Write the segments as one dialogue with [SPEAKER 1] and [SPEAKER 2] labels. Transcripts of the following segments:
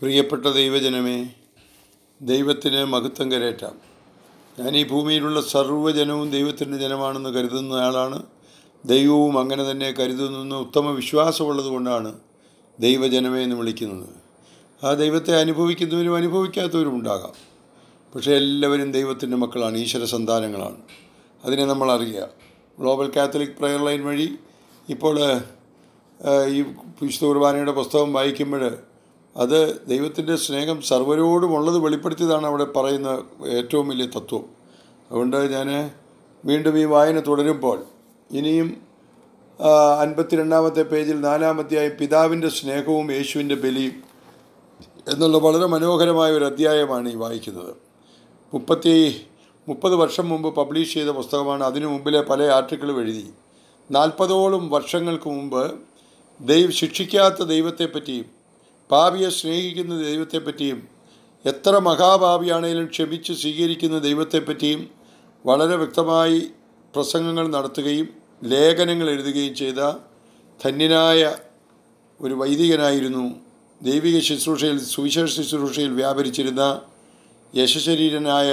[SPEAKER 1] പ്രിയപ്പെട്ട ദൈവജനമേ ദൈവത്തിന് മഹത്വം കരേറ്റാം ഞാൻ ഈ ഭൂമിയിലുള്ള സർവ്വജനവും ദൈവത്തിൻ്റെ ജനമാണെന്ന് കരുതുന്ന ആളാണ് ദൈവവും അങ്ങനെ തന്നെ കരുതുന്ന ഉത്തമ വിശ്വാസമുള്ളത് കൊണ്ടാണ് ദൈവജനമേ എന്ന് വിളിക്കുന്നത് ആ ദൈവത്തെ അനുഭവിക്കുന്നവരും അനുഭവിക്കാത്തവരും ഉണ്ടാകാം പക്ഷേ എല്ലാവരും ദൈവത്തിൻ്റെ മക്കളാണ് ഈശ്വര സന്താനങ്ങളാണ് അതിനെ നമ്മൾ അറിയുക ഗ്ലോബൽ കാത്തലിക് പ്രെയർ ലൈൻ വഴി ഇപ്പോൾ ഈ വിശുദ്ധ കുർബാനയുടെ പുസ്തകം വായിക്കുമ്പോൾ അത് ദൈവത്തിൻ്റെ സ്നേഹം ഉള്ളത് വെളിപ്പെടുത്തിയതാണ് അവിടെ പറയുന്ന ഏറ്റവും വലിയ തത്വം അതുകൊണ്ട് ഞാൻ വീണ്ടും ഈ വായന തുടരുമ്പോൾ ഇനിയും അൻപത്തിരണ്ടാമത്തെ പേജിൽ നാലാമത്തെയായി പിതാവിൻ്റെ സ്നേഹവും യേശുവിൻ്റെ ബലിയും എന്നുള്ള വളരെ മനോഹരമായ ഒരു അധ്യായമാണ് ഈ വായിക്കുന്നത് മുപ്പത്തി മുപ്പത് വർഷം മുമ്പ് പബ്ലിഷ് ചെയ്ത പുസ്തകമാണ് അതിനു മുമ്പിലെ പല ആർട്ടിക്കിളും എഴുതി നാൽപ്പതോളം വർഷങ്ങൾക്ക് മുമ്പ് ദൈവ ശിക്ഷിക്കാത്ത ദൈവത്തെപ്പറ്റിയും ഭാവിയെ സ്നേഹിക്കുന്ന ദൈവത്തെപ്പറ്റിയും എത്ര മഹാഭാവിയാണേലും ക്ഷമിച്ച് സ്വീകരിക്കുന്ന ദൈവത്തെപ്പറ്റിയും വളരെ വ്യക്തമായി പ്രസംഗങ്ങൾ നടത്തുകയും ലേഖനങ്ങൾ എഴുതുകയും ചെയ്ത ധന്യനായ ഒരു വൈദികനായിരുന്നു ദൈവിക ശുശ്രൂഷയിൽ സുവിശേഷ ശുശ്രൂഷയിൽ വ്യാപരിച്ചിരുന്ന യശശരീരനായ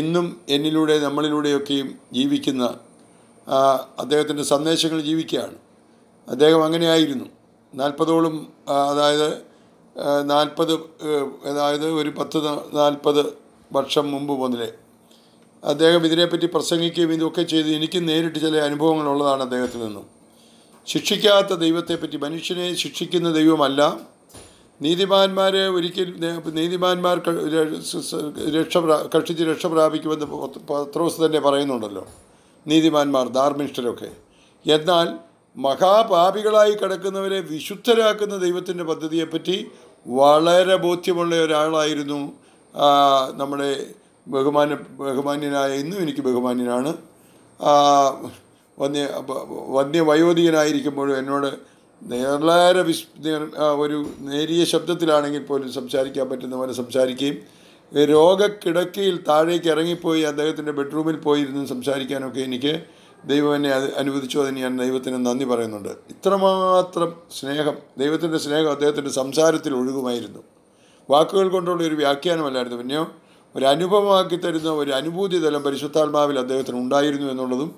[SPEAKER 1] ഇന്നും എന്നിലൂടെ നമ്മളിലൂടെയൊക്കെയും ജീവിക്കുന്ന അദ്ദേഹത്തിൻ്റെ സന്ദേശങ്ങൾ ജീവിക്കുകയാണ് അദ്ദേഹം അങ്ങനെയായിരുന്നു നാൽപ്പതോളം അതായത് നാൽപ്പത് അതായത് ഒരു പത്ത് നാൽപ്പത് വർഷം മുമ്പ് മുതലേ അദ്ദേഹം ഇതിനെപ്പറ്റി പ്രസംഗിക്കുകയും ഇതൊക്കെ ചെയ്ത് എനിക്ക് നേരിട്ട് ചില അനുഭവങ്ങളുള്ളതാണ് അദ്ദേഹത്തിൽ നിന്നും ശിക്ഷിക്കാത്ത ദൈവത്തെപ്പറ്റി മനുഷ്യനെ ശിക്ഷിക്കുന്ന ദൈവമല്ല നീതിമാന്മാരെ ഒരിക്കൽ നീതിമാന്മാർ രക്ഷ കക്ഷിച്ച് രക്ഷ പ്രാപിക്കുമെന്ന് പത്രോസ് തന്നെ പറയുന്നുണ്ടല്ലോ നീതിമാന്മാർ ധാർമ്മിഷ്ഠരൊക്കെ എന്നാൽ മഹാപാപികളായി കിടക്കുന്നവരെ വിശുദ്ധരാക്കുന്ന ദൈവത്തിൻ്റെ പദ്ധതിയെപ്പറ്റി വളരെ ബോധ്യമുള്ള ഒരാളായിരുന്നു നമ്മുടെ ബഹുമാന ബഹുമാന്യനായ ഇന്നും എനിക്ക് ബഹുമാന്യനാണ് വന്യ വന്യവയോധികനായിരിക്കുമ്പോഴും എന്നോട് വളരെ വിസ് ഒരു നേരിയ ശബ്ദത്തിലാണെങ്കിൽ പോലും സംസാരിക്കാൻ പറ്റുന്ന പോലെ സംസാരിക്കുകയും രോഗക്കിടക്കയിൽ താഴേക്ക് ഇറങ്ങിപ്പോയി അദ്ദേഹത്തിൻ്റെ ബെഡ്റൂമിൽ പോയിരുന്നു സംസാരിക്കാനൊക്കെ എനിക്ക് ദൈവം എന്നെ അനുവദിച്ചു അതിന് ഞാൻ ദൈവത്തിന് നന്ദി പറയുന്നുണ്ട് ഇത്രമാത്രം സ്നേഹം ദൈവത്തിൻ്റെ സ്നേഹം അദ്ദേഹത്തിൻ്റെ സംസാരത്തിൽ ഒഴുകുമായിരുന്നു വാക്കുകൾ കൊണ്ടുള്ള ഒരു വ്യാഖ്യാനമല്ലായിരുന്നു പിന്നെയോ ഒരു അനുഭവമാക്കി തരുന്ന ഒരു അനുഭൂതി തലം പരിശുദ്ധാത്മാവിൽ അദ്ദേഹത്തിന് ഉണ്ടായിരുന്നു എന്നുള്ളതും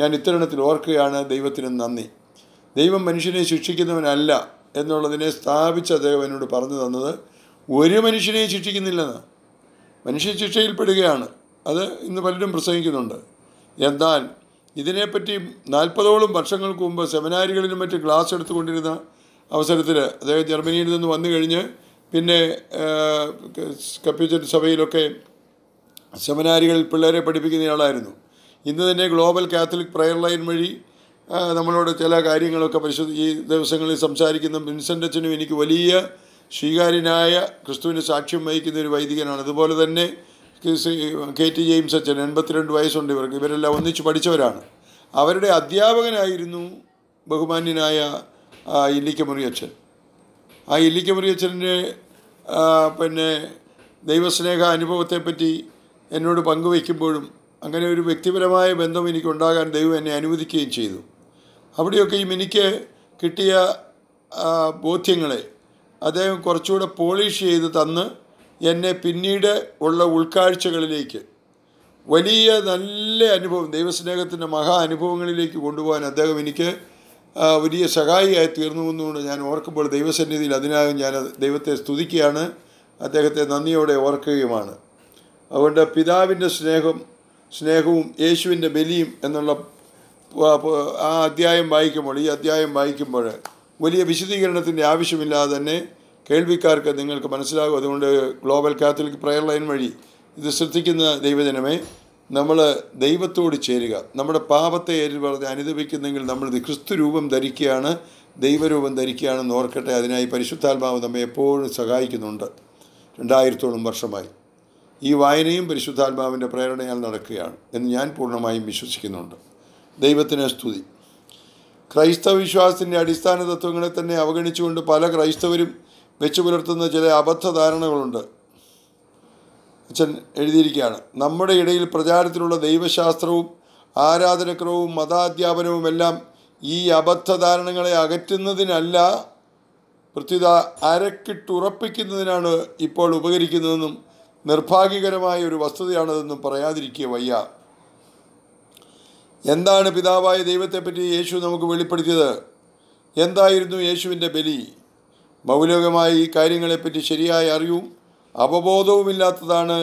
[SPEAKER 1] ഞാൻ ഇത്തരണത്തിൽ ഓർക്കുകയാണ് ദൈവത്തിന് നന്ദി ദൈവം മനുഷ്യനെ ശിക്ഷിക്കുന്നവനല്ല എന്നുള്ളതിനെ സ്ഥാപിച്ച് അദ്ദേഹം എന്നോട് പറഞ്ഞു തന്നത് ഒരു മനുഷ്യനെയും ശിക്ഷിക്കുന്നില്ലെന്ന് മനുഷ്യ ശിക്ഷയിൽപ്പെടുകയാണ് അത് ഇന്ന് പലരും പ്രസംഗിക്കുന്നുണ്ട് എന്നാൽ ഇതിനെപ്പറ്റി നാൽപ്പതോളം വർഷങ്ങൾക്ക് മുമ്പ് സെമിനാരികളിലും മറ്റ് ക്ലാസ് എടുത്തുകൊണ്ടിരുന്ന അവസരത്തിൽ അദ്ദേഹം ജർമ്മനിയിൽ നിന്ന് വന്നു കഴിഞ്ഞ് പിന്നെ കമ്പ്യൂട്ടർ സഭയിലൊക്കെ സെമിനാരികളിൽ പിള്ളേരെ പഠിപ്പിക്കുന്നയാളായിരുന്നു ഇന്ന് തന്നെ ഗ്ലോബൽ കാത്തലിക് പ്രയർ ലൈൻ വഴി നമ്മളോട് ചില കാര്യങ്ങളൊക്കെ പരിശോധി ഈ ദിവസങ്ങളിൽ സംസാരിക്കുന്ന വിൻസെൻ്റ് അച്ഛനും എനിക്ക് വലിയ സ്വീകാര്യനായ ക്രിസ്തുവിൻ്റെ സാക്ഷ്യം വഹിക്കുന്ന ഒരു വൈദികനാണ് അതുപോലെ തന്നെ കെ ടി ജെയിംസ് അച്ഛൻ എൺപത്തിരണ്ട് വയസ്സുണ്ട് ഇവർക്ക് ഇവരെല്ലാം ഒന്നിച്ച് പഠിച്ചവരാണ് അവരുടെ അധ്യാപകനായിരുന്നു ബഹുമാന്യനായ ഇല്ലിക്കമുറി അച്ഛൻ ആ ഇല്ലിക്കമുറി അച്ഛൻ്റെ പിന്നെ ദൈവസ്നേഹ അനുഭവത്തെപ്പറ്റി എന്നോട് പങ്കുവയ്ക്കുമ്പോഴും അങ്ങനെ ഒരു വ്യക്തിപരമായ ബന്ധം എനിക്കുണ്ടാകാൻ ദൈവം എന്നെ അനുവദിക്കുകയും ചെയ്തു അവിടെയൊക്കെയും എനിക്ക് കിട്ടിയ ബോധ്യങ്ങളെ അദ്ദേഹം കുറച്ചുകൂടെ പോളിഷ് ചെയ്ത് തന്ന് എന്നെ പിന്നീട് ഉള്ള ഉൾക്കാഴ്ചകളിലേക്ക് വലിയ നല്ല അനുഭവം ദൈവസ്നേഹത്തിൻ്റെ മഹാ അനുഭവങ്ങളിലേക്ക് കൊണ്ടുപോകാൻ അദ്ദേഹം എനിക്ക് വലിയ സഹായിയായി തീർന്നു എന്നുകൊണ്ട് ഞാൻ ഓർക്കുമ്പോൾ ദൈവസന്നിധിയിൽ അതിനാകും ഞാൻ ദൈവത്തെ സ്തുതിക്കുകയാണ് അദ്ദേഹത്തെ നന്ദിയോടെ ഓർക്കുകയുമാണ് അതുകൊണ്ട് പിതാവിൻ്റെ സ്നേഹം സ്നേഹവും യേശുവിൻ്റെ ബലിയും എന്നുള്ള ആ അധ്യായം വായിക്കുമ്പോൾ ഈ അധ്യായം വായിക്കുമ്പോൾ വലിയ വിശദീകരണത്തിൻ്റെ ആവശ്യമില്ലാതെ തന്നെ കേൾവിക്കാർക്ക് നിങ്ങൾക്ക് മനസ്സിലാകും അതുകൊണ്ട് ഗ്ലോബൽ കാത്തലിക് പ്രെയർ ലൈൻ വഴി ഇത് ശ്രദ്ധിക്കുന്ന ദൈവജനമേ നമ്മൾ ദൈവത്തോട് ചേരുക നമ്മുടെ പാപത്തെ ഏറി പറഞ്ഞ് അനുദപിക്കുന്നെങ്കിൽ നമ്മളിത് ക്രിസ്തു രൂപം ധരിക്കുകയാണ് ദൈവരൂപം ധരിക്കുകയാണെന്ന് ഓർക്കട്ടെ അതിനായി പരിശുദ്ധാത്മാവ് നമ്മെ എപ്പോഴും സഹായിക്കുന്നുണ്ട് രണ്ടായിരത്തോളം വർഷമായി ഈ വായനയും പരിശുദ്ധാത്മാവിൻ്റെ പ്രേരണയാൽ നടക്കുകയാണ് എന്ന് ഞാൻ പൂർണ്ണമായും വിശ്വസിക്കുന്നുണ്ട് ദൈവത്തിന് സ്തുതി ക്രൈസ്തവ വിശ്വാസത്തിൻ്റെ അടിസ്ഥാന തത്വങ്ങളെ തന്നെ അവഗണിച്ചുകൊണ്ട് പല ക്രൈസ്തവരും വെച്ചു പുലർത്തുന്ന ചില അബദ്ധധാരണകളുണ്ട് അച്ഛൻ എഴുതിയിരിക്കുകയാണ് നമ്മുടെ ഇടയിൽ പ്രചാരത്തിലുള്ള ദൈവശാസ്ത്രവും ആരാധനക്രമവും മതാധ്യാപനവും എല്ലാം ഈ അബദ്ധധാരണകളെ അകറ്റുന്നതിനല്ല പ്രത്യുത അരക്കിട്ടുറപ്പിക്കുന്നതിനാണ് ഇപ്പോൾ ഉപകരിക്കുന്നതെന്നും നിർഭാഗ്യകരമായ ഒരു വസ്തുതയാണതെന്നും പറയാതിരിക്കുക വയ്യ എന്താണ് പിതാവായ ദൈവത്തെപ്പറ്റി യേശു നമുക്ക് വെളിപ്പെടുത്തിയത് എന്തായിരുന്നു യേശുവിൻ്റെ ബലി മൗലികമായി ഈ കാര്യങ്ങളെപ്പറ്റി ശരിയായ അറിവും അവബോധവുമില്ലാത്തതാണ്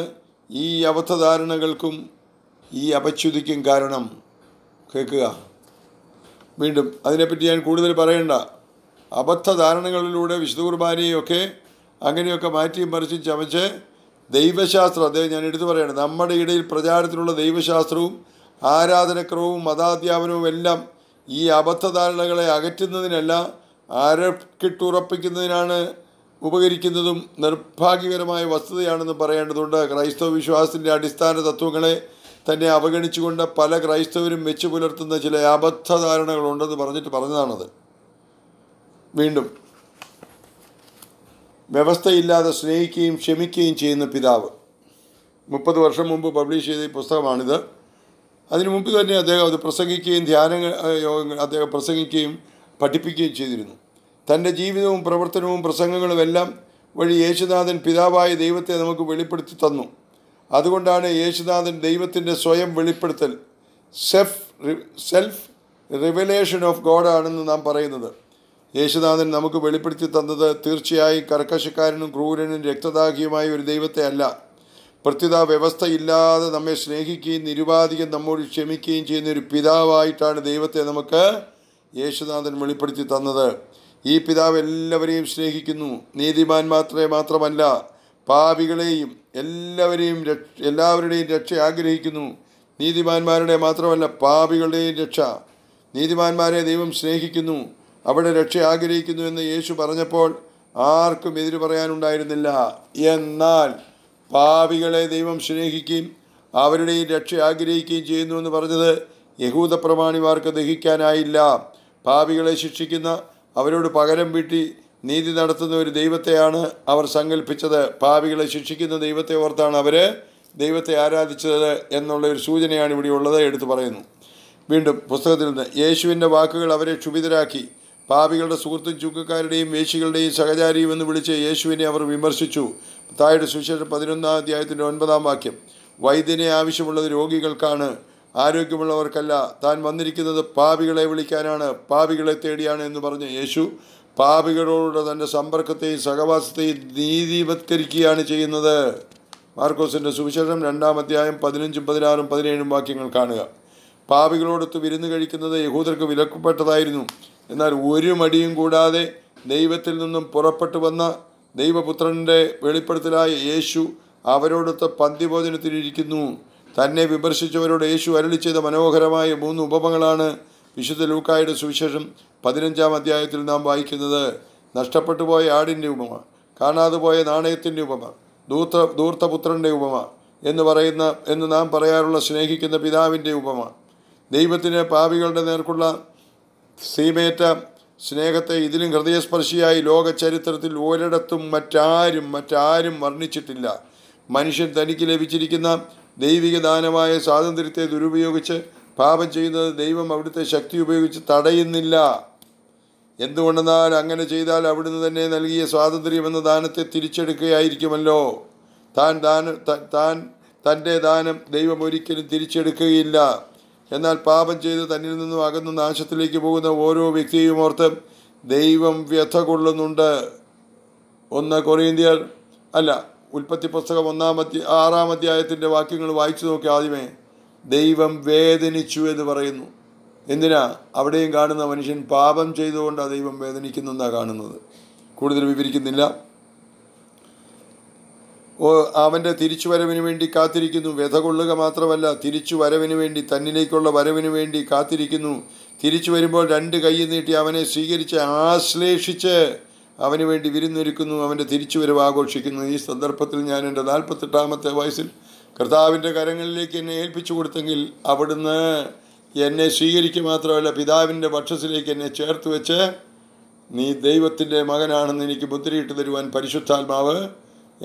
[SPEAKER 1] ഈ അബദ്ധധാരണകൾക്കും ഈ അപച്യുതിക്കും കാരണം കേൾക്കുക വീണ്ടും അതിനെപ്പറ്റി ഞാൻ കൂടുതൽ പറയണ്ട അബദ്ധധാരണകളിലൂടെ വിശുദ്ധ കുർബാനയൊക്കെ അങ്ങനെയൊക്കെ മാറ്റി മറിച്ച് ചമച്ച് ദൈവശാസ്ത്രം അദ്ദേഹം ഞാൻ എടുത്തു പറയണം നമ്മുടെ ഇടയിൽ പ്രചാരത്തിലുള്ള ദൈവശാസ്ത്രവും ആരാധനക്രമവും മതാധ്യാപനവും എല്ലാം ഈ അബദ്ധധാരണകളെ അകറ്റുന്നതിനെല്ലാം ആരക്കിട്ടുറപ്പിക്കുന്നതിനാണ് ഉപകരിക്കുന്നതും നിർഭാഗ്യകരമായ വസ്തുതയാണെന്ന് പറയേണ്ടതുണ്ട് ക്രൈസ്തവ വിശ്വാസത്തിൻ്റെ അടിസ്ഥാന തത്വങ്ങളെ തന്നെ അവഗണിച്ചുകൊണ്ട് പല ക്രൈസ്തവരും വെച്ച് പുലർത്തുന്ന ചില അബദ്ധധാരണകളുണ്ടെന്ന് പറഞ്ഞിട്ട് പറഞ്ഞതാണത് വീണ്ടും വ്യവസ്ഥയില്ലാതെ സ്നേഹിക്കുകയും ക്ഷമിക്കുകയും ചെയ്യുന്ന പിതാവ് മുപ്പത് വർഷം മുമ്പ് പബ്ലിഷ് ചെയ്ത ഈ പുസ്തകമാണിത് അതിനു മുമ്പ് തന്നെ അദ്ദേഹം അത് പ്രസംഗിക്കുകയും ധ്യാന യോഗങ്ങൾ അദ്ദേഹം പ്രസംഗിക്കുകയും പഠിപ്പിക്കുകയും ചെയ്തിരുന്നു തൻ്റെ ജീവിതവും പ്രവർത്തനവും പ്രസംഗങ്ങളും എല്ലാം വഴി യേശുനാഥൻ പിതാവായ ദൈവത്തെ നമുക്ക് വെളിപ്പെടുത്തി തന്നു അതുകൊണ്ടാണ് യേശുനാഥൻ ദൈവത്തിൻ്റെ സ്വയം വെളിപ്പെടുത്തൽ സെഫ് സെൽഫ് റിവലേഷൻ ഓഫ് ഗോഡാണെന്ന് നാം പറയുന്നത് യേശുനാഥൻ നമുക്ക് വെളിപ്പെടുത്തി തന്നത് തീർച്ചയായും കർക്കശക്കാരനും ക്രൂരനും രക്തദാഹിയുമായ ഒരു ദൈവത്തെ അല്ല പ്രത്യുത വ്യവസ്ഥയില്ലാതെ നമ്മെ സ്നേഹിക്കുകയും നിരുപാധികം നമ്മോട് ക്ഷമിക്കുകയും ചെയ്യുന്ന ഒരു പിതാവായിട്ടാണ് ദൈവത്തെ നമുക്ക് യേശുനാഥൻ വെളിപ്പെടുത്തി തന്നത് ഈ പിതാവ് എല്ലാവരെയും സ്നേഹിക്കുന്നു നീതിമാൻ മാത്രമേ മാത്രമല്ല പാപികളെയും എല്ലാവരെയും രക്ഷ എല്ലാവരുടെയും രക്ഷ ആഗ്രഹിക്കുന്നു നീതിമാന്മാരുടെ മാത്രമല്ല പാപികളുടെയും രക്ഷ നീതിമാന്മാരെ ദൈവം സ്നേഹിക്കുന്നു അവിടെ രക്ഷ ആഗ്രഹിക്കുന്നു എന്ന് യേശു പറഞ്ഞപ്പോൾ ആർക്കും എതിര് പറയാനുണ്ടായിരുന്നില്ല എന്നാൽ പാപികളെ ദൈവം സ്നേഹിക്കുകയും അവരുടെയും രക്ഷ ആഗ്രഹിക്കുകയും ചെയ്യുന്നു എന്ന് പറഞ്ഞത് യഹൂദ പ്രമാണിമാർക്ക് ദഹിക്കാനായില്ല പാപികളെ ശിക്ഷിക്കുന്ന അവരോട് പകരം വീട്ടി നീതി നടത്തുന്ന ഒരു ദൈവത്തെയാണ് അവർ സങ്കല്പിച്ചത് പാപികളെ ശിക്ഷിക്കുന്ന ദൈവത്തെ ഓർത്താണ് അവർ ദൈവത്തെ ആരാധിച്ചത് എന്നുള്ള ഒരു സൂചനയാണ് ഇവിടെ ഉള്ളത് എടുത്തു പറയുന്നു വീണ്ടും പുസ്തകത്തിൽ നിന്ന് യേശുവിൻ്റെ വാക്കുകൾ അവരെ ക്ഷുഭിതരാക്കി പാപികളുടെ സുഹൃത്തും ചുക്കക്കാരുടെയും വേശികളുടെയും സഹചാരിയും എന്ന് വിളിച്ച് യേശുവിനെ അവർ വിമർശിച്ചു തായുടെ സുവിശേഷം പതിനൊന്നാം അധ്യായത്തിൻ്റെ ഒൻപതാം വാക്യം വൈദ്യനെ ആവശ്യമുള്ളത് രോഗികൾക്കാണ് ആരോഗ്യമുള്ളവർക്കല്ല താൻ വന്നിരിക്കുന്നത് പാപികളെ വിളിക്കാനാണ് പാപികളെ തേടിയാണ് എന്ന് പറഞ്ഞ് യേശു പാപികളോട് തൻ്റെ സമ്പർക്കത്തെയും സഹവാസത്തെയും നീതിവത്കരിക്കുകയാണ് ചെയ്യുന്നത് മാർക്കോസിൻ്റെ സുവിശേഷം രണ്ടാം അധ്യായം പതിനഞ്ചും പതിനാറും പതിനേഴും വാക്യങ്ങൾ കാണുക പാപികളോടൊത്ത് വിരുന്ന് കഴിക്കുന്നത് യഹൂദർക്ക് വിലക്കപ്പെട്ടതായിരുന്നു എന്നാൽ ഒരു മടിയും കൂടാതെ ദൈവത്തിൽ നിന്നും പുറപ്പെട്ടു വന്ന ദൈവപുത്രൻ്റെ വെളിപ്പെടുത്തലായ യേശു അവരോടൊത്ത് പന്തിഭോജനത്തിലിരിക്കുന്നു തന്നെ വിമർശിച്ചവരോട് യേശു അരളി ചെയ്ത മനോഹരമായ മൂന്ന് ഉപമകളാണ് വിശുദ്ധ ലൂക്കായുടെ സുവിശേഷം പതിനഞ്ചാം അധ്യായത്തിൽ നാം വായിക്കുന്നത് നഷ്ടപ്പെട്ടു പോയ ആടിൻ്റെ ഉപമ കാണാതെ പോയ നാണയത്തിൻ്റെ ഉപമ ദൂർത്ത ദൂർത്തപുത്രൻ്റെ ഉപമ എന്ന് പറയുന്ന എന്ന് നാം പറയാറുള്ള സ്നേഹിക്കുന്ന പിതാവിൻ്റെ ഉപമ ദൈവത്തിന് പാവികളുടെ നേർക്കുള്ള സീമേറ്റ സ്നേഹത്തെ ഇതിലും ഹൃദയസ്പർശിയായി ലോക ചരിത്രത്തിൽ ഒരിടത്തും മറ്റാരും മറ്റാരും വർണ്ണിച്ചിട്ടില്ല മനുഷ്യൻ തനിക്ക് ലഭിച്ചിരിക്കുന്ന ദൈവിക ദാനമായ സ്വാതന്ത്ര്യത്തെ ദുരുപയോഗിച്ച് പാപം ചെയ്യുന്നത് ദൈവം അവിടുത്തെ ശക്തി ഉപയോഗിച്ച് തടയുന്നില്ല എന്തുകൊണ്ടെന്നാൽ അങ്ങനെ ചെയ്താൽ അവിടുന്ന് തന്നെ നൽകിയ സ്വാതന്ത്ര്യം എന്ന ദാനത്തെ തിരിച്ചെടുക്കുകയായിരിക്കുമല്ലോ താൻ ദാനം താൻ തൻ്റെ ദാനം ദൈവം ഒരിക്കലും തിരിച്ചെടുക്കുകയില്ല എന്നാൽ പാപം ചെയ്ത് തന്നിൽ നിന്നും അകന്ന് നാശത്തിലേക്ക് പോകുന്ന ഓരോ വ്യക്തിയും ഓർത്ത് ദൈവം വ്യഥ കൊള്ളുന്നുണ്ട് ഒന്ന് കൊറിയന്തിയർ അല്ല ഉൽപ്പത്തി പുസ്തകം ഒന്നാമത്തെ ആറാം അധ്യായത്തിൻ്റെ വാക്യങ്ങൾ വായിച്ചു നോക്കി ആദ്യമേ ദൈവം വേദനിച്ചു എന്ന് പറയുന്നു എന്തിനാ അവിടെയും കാണുന്ന മനുഷ്യൻ പാപം ചെയ്തുകൊണ്ടാണ് ദൈവം വേദനിക്കുന്നെന്നാണ് കാണുന്നത് കൂടുതൽ വിവരിക്കുന്നില്ല ഓ അവൻ്റെ തിരിച്ചു വരവിന് വേണ്ടി കാത്തിരിക്കുന്നു വ്യഥ കൊള്ളുക മാത്രമല്ല തിരിച്ചു വരവിന് വേണ്ടി തന്നിലേക്കുള്ള വരവിന് വേണ്ടി കാത്തിരിക്കുന്നു തിരിച്ചു വരുമ്പോൾ രണ്ട് കൈ നീട്ടി അവനെ സ്വീകരിച്ച് ആശ്ലേഷിച്ച് അവന് വേണ്ടി വിരുന്നൊരുക്കുന്നു അവൻ്റെ തിരിച്ചുവരവ് ആഘോഷിക്കുന്നു ഈ സന്ദർഭത്തിൽ ഞാൻ എൻ്റെ നാൽപ്പത്തെട്ടാമത്തെ വയസ്സിൽ കർത്താവിൻ്റെ കരങ്ങളിലേക്ക് എന്നെ ഏൽപ്പിച്ചു കൊടുത്തെങ്കിൽ അവിടുന്ന് എന്നെ സ്വീകരിക്കുക മാത്രമല്ല പിതാവിൻ്റെ ഭക്ഷസിലേക്ക് എന്നെ ചേർത്ത് വെച്ച് നീ ദൈവത്തിൻ്റെ മകനാണെന്ന് എനിക്ക് മുദ്രയിട്ട് തരുവാൻ പരിശുദ്ധാത്മാവ്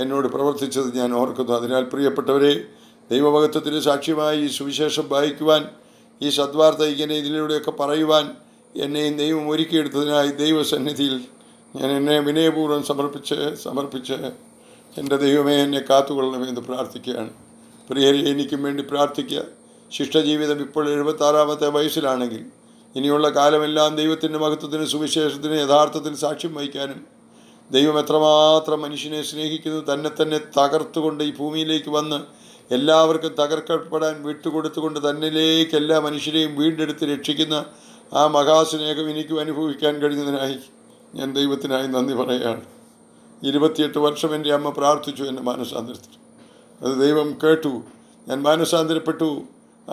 [SPEAKER 1] എന്നോട് പ്രവർത്തിച്ചത് ഞാൻ ഓർക്കുന്നു അതിനാൽ പ്രിയപ്പെട്ടവരെ ദൈവഭക്തത്തിന് സാക്ഷ്യമായി ഈ സുവിശേഷം വായിക്കുവാൻ ഈ സദ്വാർത്ത ഇങ്ങനെ ഇതിലൂടെയൊക്കെ പറയുവാൻ എന്നെയും ദൈവം ഒരുക്കിയെടുത്തതിനായി ദൈവസന്നിധിയിൽ ഞാൻ എന്നെ വിനയപൂർവ്വം സമർപ്പിച്ച് സമർപ്പിച്ച് എൻ്റെ ദൈവമേ എന്നെ കാത്തുകൊള്ളണമേ എന്ന് പ്രാർത്ഥിക്കുകയാണ് പ്രിയരെ എനിക്കും വേണ്ടി പ്രാർത്ഥിക്കുക ശിഷ്ടജീവിതം ഇപ്പോൾ എഴുപത്താറാമത്തെ വയസ്സിലാണെങ്കിൽ ഇനിയുള്ള കാലമെല്ലാം ദൈവത്തിൻ്റെ മഹത്വത്തിന് സുവിശേഷത്തിന് യഥാർത്ഥത്തിൽ സാക്ഷ്യം വഹിക്കാനും ദൈവം എത്രമാത്രം മനുഷ്യനെ സ്നേഹിക്കുന്നു തന്നെ തന്നെ തകർത്തുകൊണ്ട് ഈ ഭൂമിയിലേക്ക് വന്ന് എല്ലാവർക്കും തകർക്കപ്പെടാൻ വിട്ടുകൊടുത്തുകൊണ്ട് തന്നിലേക്ക് എല്ലാ മനുഷ്യരെയും വീണ്ടെടുത്ത് രക്ഷിക്കുന്ന ആ മഹാസ്നേഹം എനിക്കും അനുഭവിക്കാൻ കഴിഞ്ഞതിനായി ഞാൻ ദൈവത്തിനായി നന്ദി പറയുകയാണ് ഇരുപത്തിയെട്ട് വർഷം എൻ്റെ അമ്മ പ്രാർത്ഥിച്ചു എൻ്റെ മാനസാന്തരത്തിൽ അത് ദൈവം കേട്ടു ഞാൻ മാനസാന്തരപ്പെട്ടു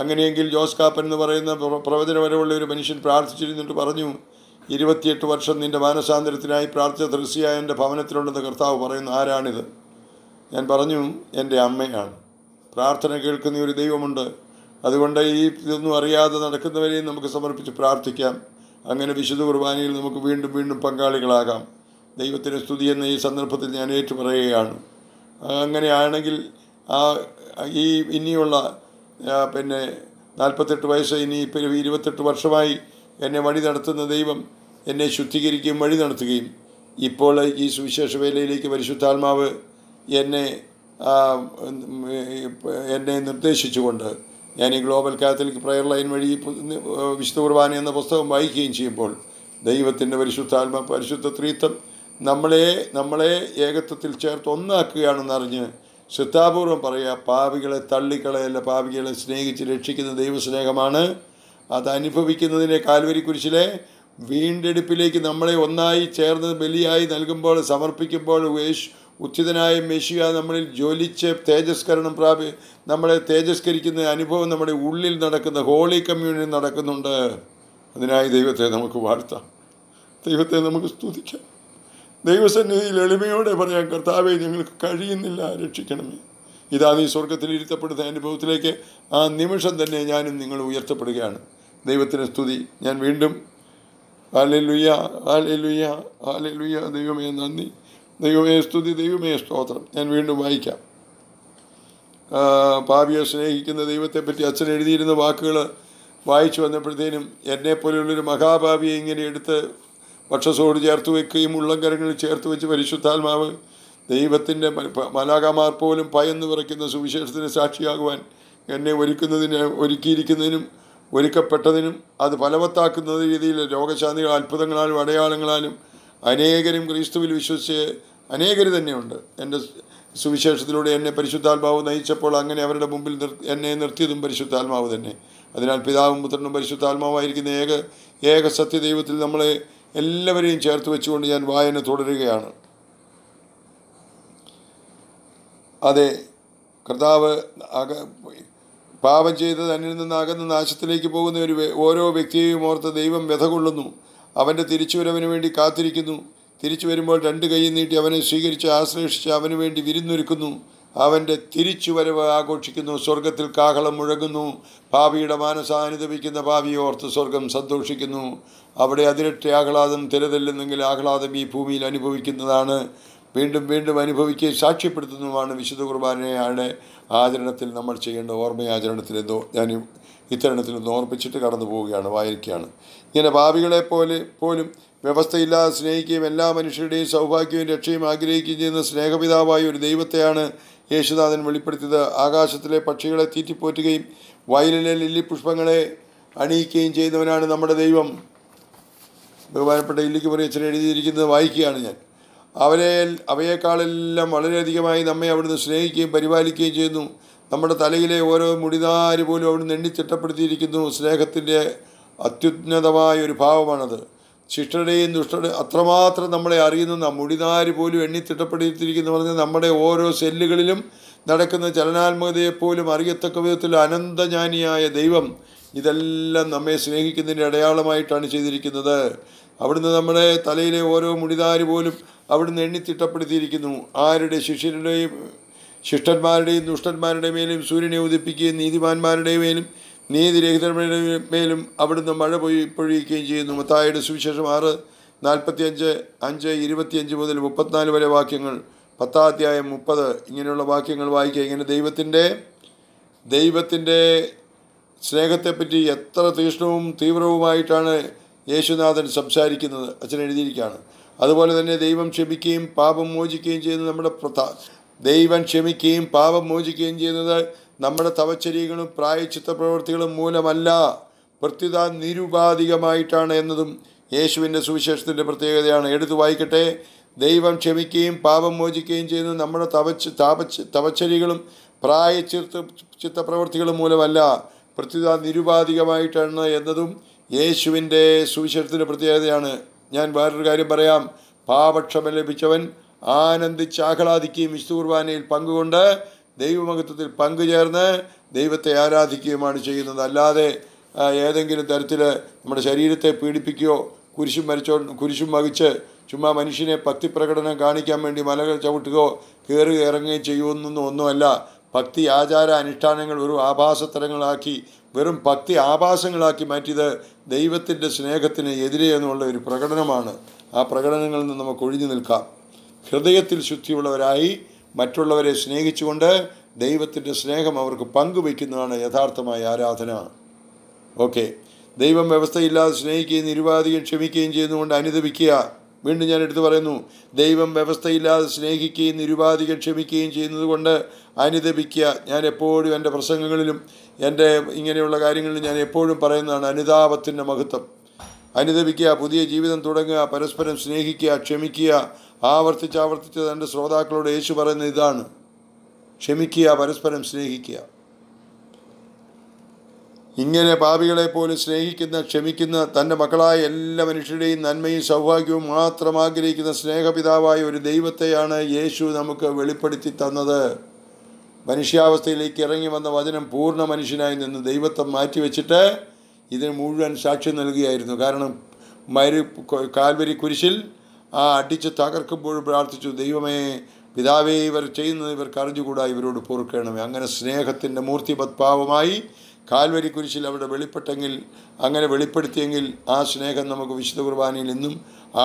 [SPEAKER 1] അങ്ങനെയെങ്കിൽ ജോസ് കാപ്പൻ എന്ന് പറയുന്ന പ്രവചന വരവുള്ള ഒരു മനുഷ്യൻ പ്രാർത്ഥിച്ചിരുന്നിട്ട് പറഞ്ഞു ഇരുപത്തിയെട്ട് വർഷം നിൻ്റെ മാനസാന്തരത്തിനായി പ്രാർത്ഥിച്ച തൃശ്യായ എൻ്റെ ഭവനത്തിലുണ്ടെന്ന് കർത്താവ് പറയുന്ന ആരാണിത് ഞാൻ പറഞ്ഞു എൻ്റെ അമ്മയാണ് പ്രാർത്ഥന കേൾക്കുന്ന ഒരു ദൈവമുണ്ട് അതുകൊണ്ട് ഈ ഇതൊന്നും അറിയാതെ നടക്കുന്നവരെയും നമുക്ക് സമർപ്പിച്ച് പ്രാർത്ഥിക്കാം അങ്ങനെ വിശുദ്ധ കുർബാനയിൽ നമുക്ക് വീണ്ടും വീണ്ടും പങ്കാളികളാകാം ദൈവത്തിന് സ്തുതി എന്ന ഈ സന്ദർഭത്തിൽ ഞാൻ ഏറ്റുപറയുകയാണ് അങ്ങനെയാണെങ്കിൽ ആ ഈ ഇനിയുള്ള പിന്നെ നാൽപ്പത്തെട്ട് വയസ്സ് ഇനി ഇപ്പം ഇരുപത്തെട്ട് വർഷമായി എന്നെ വഴി നടത്തുന്ന ദൈവം എന്നെ ശുദ്ധീകരിക്കുകയും വഴി നടത്തുകയും ഇപ്പോൾ ഈ സുവിശേഷ വേലയിലേക്ക് പരിശുദ്ധാത്മാവ് എന്നെ എന്നെ നിർദ്ദേശിച്ചുകൊണ്ട് ഞാൻ ഈ ഗ്ലോബൽ കാത്തലിക് പ്രയർ ലൈൻ വഴി വിശുദ്ധ കുർബാന എന്ന പുസ്തകം വായിക്കുകയും ചെയ്യുമ്പോൾ ദൈവത്തിൻ്റെ പരിശുദ്ധാത്മ പരിശുദ്ധ ത്രീത്വം നമ്മളെ നമ്മളെ ഏകത്വത്തിൽ ചേർത്ത് ഒന്നാക്കുകയാണെന്ന് അറിഞ്ഞ് ശ്രദ്ധാപൂർവം പറയുക പാവികളെ തള്ളിക്കളയല്ല പാവികളെ സ്നേഹിച്ച് രക്ഷിക്കുന്ന ദൈവസ്നേഹമാണ് അത് അനുഭവിക്കുന്നതിനെ കാൽവരി കുരിശിലെ വീണ്ടെടുപ്പിലേക്ക് നമ്മളെ ഒന്നായി ചേർന്ന് ബലിയായി നൽകുമ്പോൾ സമർപ്പിക്കുമ്പോൾ വേശു ഉചിതനായ മെഷിക നമ്മളിൽ ജ്വലിച്ച് തേജസ്കരണം പ്രാപി നമ്മളെ തേജസ്കരിക്കുന്ന അനുഭവം നമ്മുടെ ഉള്ളിൽ നടക്കുന്ന ഹോളി കമ്മ്യൂണിയൻ നടക്കുന്നുണ്ട് അതിനായി ദൈവത്തെ നമുക്ക് വാഴ്ത്താം ദൈവത്തെ നമുക്ക് സ്തുതിക്കാം ദൈവസന്നിധിയിൽ എളിമയോടെ പറയാം കർത്താവെ ഞങ്ങൾക്ക് കഴിയുന്നില്ല രക്ഷിക്കണമേ ഇതാ നീ സ്വർഗത്തിൽ ഇരുത്തപ്പെടുന്ന അനുഭവത്തിലേക്ക് ആ നിമിഷം തന്നെ ഞാനും നിങ്ങൾ ഉയർത്തപ്പെടുകയാണ് ദൈവത്തിന് സ്തുതി ഞാൻ വീണ്ടും ലുയ്യ ആലെ ലുയ്യ ദൈവമേ നന്ദി ദൈവമേ സ്തുതി ദൈവമേ സ്തോത്രം ഞാൻ വീണ്ടും വായിക്കാം പാപിയെ സ്നേഹിക്കുന്ന ദൈവത്തെപ്പറ്റി അച്ഛൻ എഴുതിയിരുന്ന വാക്കുകൾ വായിച്ചു വന്നപ്പോഴത്തേനും എന്നെപ്പോലെയുള്ളൊരു മഹാഭാവിയെ ഇങ്ങനെ എടുത്ത് ഭക്ഷസോട് ചേർത്ത് വെക്കുകയും ഉള്ളംകരങ്ങളിൽ ചേർത്ത് വെച്ച് പരിശുദ്ധാത്മാവ് ദൈവത്തിൻ്റെ മലാകാമാർ പോലും പയന്ന് വിറയ്ക്കുന്ന സുവിശേഷത്തിന് സാക്ഷിയാകുവാൻ എന്നെ ഒരുക്കുന്നതിന് ഒരുക്കിയിരിക്കുന്നതിനും ഒരുക്കപ്പെട്ടതിനും അത് ഫലവത്താക്കുന്ന രീതിയിൽ രോഗശാന്തികൾ അത്ഭുതങ്ങളാലും അടയാളങ്ങളാലും അനേകരും ക്രിസ്തുവിൽ വിശ്വസിച്ച് അനേകർ തന്നെയുണ്ട് എൻ്റെ സുവിശേഷത്തിലൂടെ എന്നെ പരിശുദ്ധാത്മാവ് നയിച്ചപ്പോൾ അങ്ങനെ അവരുടെ മുമ്പിൽ നിർ എന്നെ നിർത്തിയതും പരിശുദ്ധാത്മാവ് തന്നെ അതിനാൽ പിതാവും പുത്രനും പരിശുദ്ധാത്മാവായിരിക്കുന്ന ഏക ഏക സത്യദൈവത്തിൽ നമ്മളെ എല്ലാവരെയും ചേർത്ത് വെച്ചുകൊണ്ട് ഞാൻ വായന തുടരുകയാണ് അതെ കർത്താവ് അക പാപം ചെയ്ത് തന്നിൽ നിന്ന് അകന്ന് നാശത്തിലേക്ക് പോകുന്ന ഒരു ഓരോ വ്യക്തിയെയും ഓർത്ത് ദൈവം വ്യഥ കൊള്ളുന്നു അവൻ്റെ തിരിച്ചുവരവിന് വേണ്ടി കാത്തിരിക്കുന്നു തിരിച്ചു വരുമ്പോൾ രണ്ട് കൈ നീട്ടി അവനെ സ്വീകരിച്ച് ആശ്ലേഷിച്ച് അവന് വേണ്ടി വിരുന്നൊരുക്കുന്നു അവൻ്റെ തിരിച്ചുവരവ് ആഘോഷിക്കുന്നു സ്വർഗത്തിൽ കാഹളം മുഴങ്ങുന്നു ഭാവിയുടെ മാനസാനുദപിക്കുന്ന ഭാവിയെ ഓർത്ത് സ്വർഗം സന്തോഷിക്കുന്നു അവിടെ അതിരട്ടി ആഹ്ലാദം തിരതല്ലെന്നെങ്കിൽ ആഹ്ലാദം ഈ ഭൂമിയിൽ അനുഭവിക്കുന്നതാണ് വീണ്ടും വീണ്ടും അനുഭവിക്കുക സാക്ഷ്യപ്പെടുത്തുന്നതുമാണ് വിശുദ്ധ കുർബാനയുടെ ആചരണത്തിൽ നമ്മൾ ചെയ്യേണ്ട ഓർമ്മയാചരണത്തിൽ എന്തോ ഞാൻ ഇത്തരണത്തിൽ ഒന്ന് ഓർമ്മിച്ചിട്ട് കടന്നു പോവുകയാണ് വായിക്കുകയാണ് ഇങ്ങനെ പോലെ പോലും വ്യവസ്ഥയില്ലാതെ സ്നേഹിക്കുകയും എല്ലാ മനുഷ്യരുടെയും സൗഭാഗ്യവും രക്ഷയും ആഗ്രഹിക്കുകയും ചെയ്യുന്ന സ്നേഹപിതാവായ ഒരു ദൈവത്തെയാണ് യേശുനാഥൻ വെളിപ്പെടുത്തിയത് ആകാശത്തിലെ പക്ഷികളെ തീറ്റിപ്പോറ്റുകയും വയലിലെ ലില്ലിപുഷ്പങ്ങളെ അണിയിക്കുകയും ചെയ്യുന്നവനാണ് നമ്മുടെ ദൈവം ബഹുമാനപ്പെട്ട ഇല്ലിക്ക് പറയച്ചൻ എഴുതിയിരിക്കുന്നത് വായിക്കുകയാണ് ഞാൻ അവരെ അവയേക്കാളെല്ലാം വളരെയധികമായി നമ്മെ അവിടുന്ന് സ്നേഹിക്കുകയും പരിപാലിക്കുകയും ചെയ്യുന്നു നമ്മുടെ തലയിലെ ഓരോ മുടിനാര് പോലും അവിടുന്ന് എണ്ണി ചിട്ടപ്പെടുത്തിയിരിക്കുന്നു സ്നേഹത്തിൻ്റെ അത്യുന്നതമായ ഒരു ഭാവമാണത് ശിഷ്ടരുടെയും ദുഷ്ടരുടെ അത്രമാത്രം നമ്മളെ അറിയുന്ന മുടിനാര് പോലും എണ്ണിത്തിട്ടപ്പെടുത്തിയിരിക്കുന്നു പറഞ്ഞാൽ നമ്മുടെ ഓരോ സെല്ലുകളിലും നടക്കുന്ന ചലനാത്മകതയെപ്പോലും അറിയത്തക്ക വിധത്തിൽ അനന്തജ്ഞാനിയായ ദൈവം ഇതെല്ലാം നമ്മെ സ്നേഹിക്കുന്നതിൻ്റെ അടയാളമായിട്ടാണ് ചെയ്തിരിക്കുന്നത് അവിടുന്ന് നമ്മുടെ തലയിലെ ഓരോ മുടിനാര് പോലും അവിടുന്ന് എണ്ണിത്തിട്ടപ്പെടുത്തിയിരിക്കുന്നു ആരുടെ ശിഷ്യരുടെയും ശിഷ്ടന്മാരുടെയും ദുഷ്ടന്മാരുടെ മേലും സൂര്യനെ ഉദിപ്പിക്കുകയും നീതിമാന്മാരുടെ മേലും നീതിരഹിതമേലും അവിടുന്ന് മഴ പൊയ് പൊഴിയുകയും ചെയ്യുന്നു മത്തായുടെ സുവിശേഷം ആറ് നാൽപ്പത്തി അഞ്ച് അഞ്ച് ഇരുപത്തിയഞ്ച് മുതൽ മുപ്പത്തിനാല് വരെ വാക്യങ്ങൾ പത്താധ്യായം മുപ്പത് ഇങ്ങനെയുള്ള വാക്യങ്ങൾ വായിക്കുക ഇങ്ങനെ ദൈവത്തിൻ്റെ ദൈവത്തിൻ്റെ സ്നേഹത്തെപ്പറ്റി എത്ര തീക്ഷ്ണവും തീവ്രവുമായിട്ടാണ് യേശുനാഥൻ സംസാരിക്കുന്നത് അച്ഛൻ എഴുതിയിരിക്കുകയാണ് അതുപോലെ തന്നെ ദൈവം ക്ഷമിക്കുകയും പാപം മോചിക്കുകയും ചെയ്യുന്നത് നമ്മുടെ പ്രധാ ദൈവം ക്ഷമിക്കുകയും പാപം മോചിക്കുകയും ചെയ്യുന്നത് നമ്മുടെ തവച്ചരികളും പ്രായച്ചിത്ത പ്രവൃത്തികളും മൂലമല്ല പ്രത്യുത നിരുപാധികമായിട്ടാണ് എന്നതും യേശുവിൻ്റെ സുവിശേഷത്തിൻ്റെ പ്രത്യേകതയാണ് എടുത്തു വായിക്കട്ടെ ദൈവം ക്ഷമിക്കുകയും പാപം മോചിക്കുകയും ചെയ്യുന്നത് നമ്മുടെ തവച്ച് താപച്ച് തവച്ചരികളും ചിത്ത പ്രവൃത്തികളും മൂലമല്ല പ്രത്യുത നിരുപാധികമായിട്ടാണ് എന്നതും യേശുവിൻ്റെ സുവിശേഷത്തിൻ്റെ പ്രത്യേകതയാണ് ഞാൻ വേറൊരു കാര്യം പറയാം പാപക്ഷമ ലഭിച്ചവൻ ആനന്ദിച്ച് ആഹ്ലാദിക്കുകയും വിശുദ്ധ കുർബാനയിൽ പങ്കുകൊണ്ട് ദൈവമഹത്വത്തിൽ പങ്കുചേർന്ന് ദൈവത്തെ ആരാധിക്കുകയുമാണ് ചെയ്യുന്നത് അല്ലാതെ ഏതെങ്കിലും തരത്തിൽ നമ്മുടെ ശരീരത്തെ പീഡിപ്പിക്കുകയോ കുരിശും മരിച്ചോ കുരിശും വഹിച്ച് ചുമ്മാ മനുഷ്യനെ ഭക്തി പ്രകടനം കാണിക്കാൻ വേണ്ടി മലകൾ ചവിട്ടുകയോ കയറി ഇറങ്ങുകയും ചെയ്യുമെന്നൊന്നും ഒന്നുമല്ല ഭക്തി ആചാര അനുഷ്ഠാനങ്ങൾ ഒരു ആഭാസത്തരങ്ങളാക്കി വെറും ഭക്തി ആഭാസങ്ങളാക്കി മാറ്റിയത് ദൈവത്തിൻ്റെ സ്നേഹത്തിന് എതിരെ എന്നുള്ള ഒരു പ്രകടനമാണ് ആ പ്രകടനങ്ങളിൽ നിന്ന് നമുക്ക് ഒഴിഞ്ഞു നിൽക്കാം ഹൃദയത്തിൽ ശുദ്ധിയുള്ളവരായി മറ്റുള്ളവരെ സ്നേഹിച്ചുകൊണ്ട് ദൈവത്തിൻ്റെ സ്നേഹം അവർക്ക് പങ്കുവയ്ക്കുന്നതാണ് യഥാർത്ഥമായ ആരാധന ഓക്കെ ദൈവം വ്യവസ്ഥയില്ലാതെ സ്നേഹിക്കുകയും നിരുപാധികം ക്ഷമിക്കുകയും ചെയ്യുന്നതുകൊണ്ട് അനുദപിക്കുക വീണ്ടും ഞാൻ എടുത്തു പറയുന്നു ദൈവം വ്യവസ്ഥയില്ലാതെ സ്നേഹിക്കുകയും നിരുപാധികം ക്ഷമിക്കുകയും ചെയ്യുന്നതുകൊണ്ട് അനുദപിക്കുക ഞാൻ എപ്പോഴും എൻ്റെ പ്രസംഗങ്ങളിലും എൻ്റെ ഇങ്ങനെയുള്ള കാര്യങ്ങളിലും ഞാൻ എപ്പോഴും പറയുന്നതാണ് അനുതാപത്തിൻ്റെ മഹത്വം അനുദപിക്കുക പുതിയ ജീവിതം തുടങ്ങുക പരസ്പരം സ്നേഹിക്കുക ക്ഷമിക്കുക ആവർത്തിച്ച് ആവർത്തിച്ച് തൻ്റെ ശ്രോതാക്കളോട് യേശു പറയുന്നത് ഇതാണ് ക്ഷമിക്കുക പരസ്പരം സ്നേഹിക്കുക ഇങ്ങനെ പാപികളെ പോലെ സ്നേഹിക്കുന്ന ക്ഷമിക്കുന്ന തൻ്റെ മക്കളായ എല്ലാ മനുഷ്യരുടെയും നന്മയും സൗഭാഗ്യവും മാത്രം ആഗ്രഹിക്കുന്ന സ്നേഹപിതാവായ ഒരു ദൈവത്തെയാണ് യേശു നമുക്ക് വെളിപ്പെടുത്തി തന്നത് മനുഷ്യാവസ്ഥയിലേക്ക് ഇറങ്ങി വന്ന വചനം പൂർണ്ണ മനുഷ്യനായി നിന്ന് ദൈവത്തെ മാറ്റിവെച്ചിട്ട് ഇതിന് മുഴുവൻ സാക്ഷ്യം നൽകുകയായിരുന്നു കാരണം മരു കാൽവരി കുരിശിൽ ആ അടിച്ച് തകർക്കുമ്പോഴും പ്രാർത്ഥിച്ചു ദൈവമേ പിതാവേ ഇവർ ചെയ്യുന്നത് ഇവർക്ക് അറിഞ്ഞുകൂടാ ഇവരോട് പൊറുക്കണമേ അങ്ങനെ സ്നേഹത്തിൻ്റെ മൂർത്തിപത്ഭാവമായി കാൽവരി കുരിശിൽ അവിടെ വെളിപ്പെട്ടെങ്കിൽ അങ്ങനെ വെളിപ്പെടുത്തിയെങ്കിൽ ആ സ്നേഹം നമുക്ക് വിശുദ്ധ കുർബാനയിൽ നിന്നും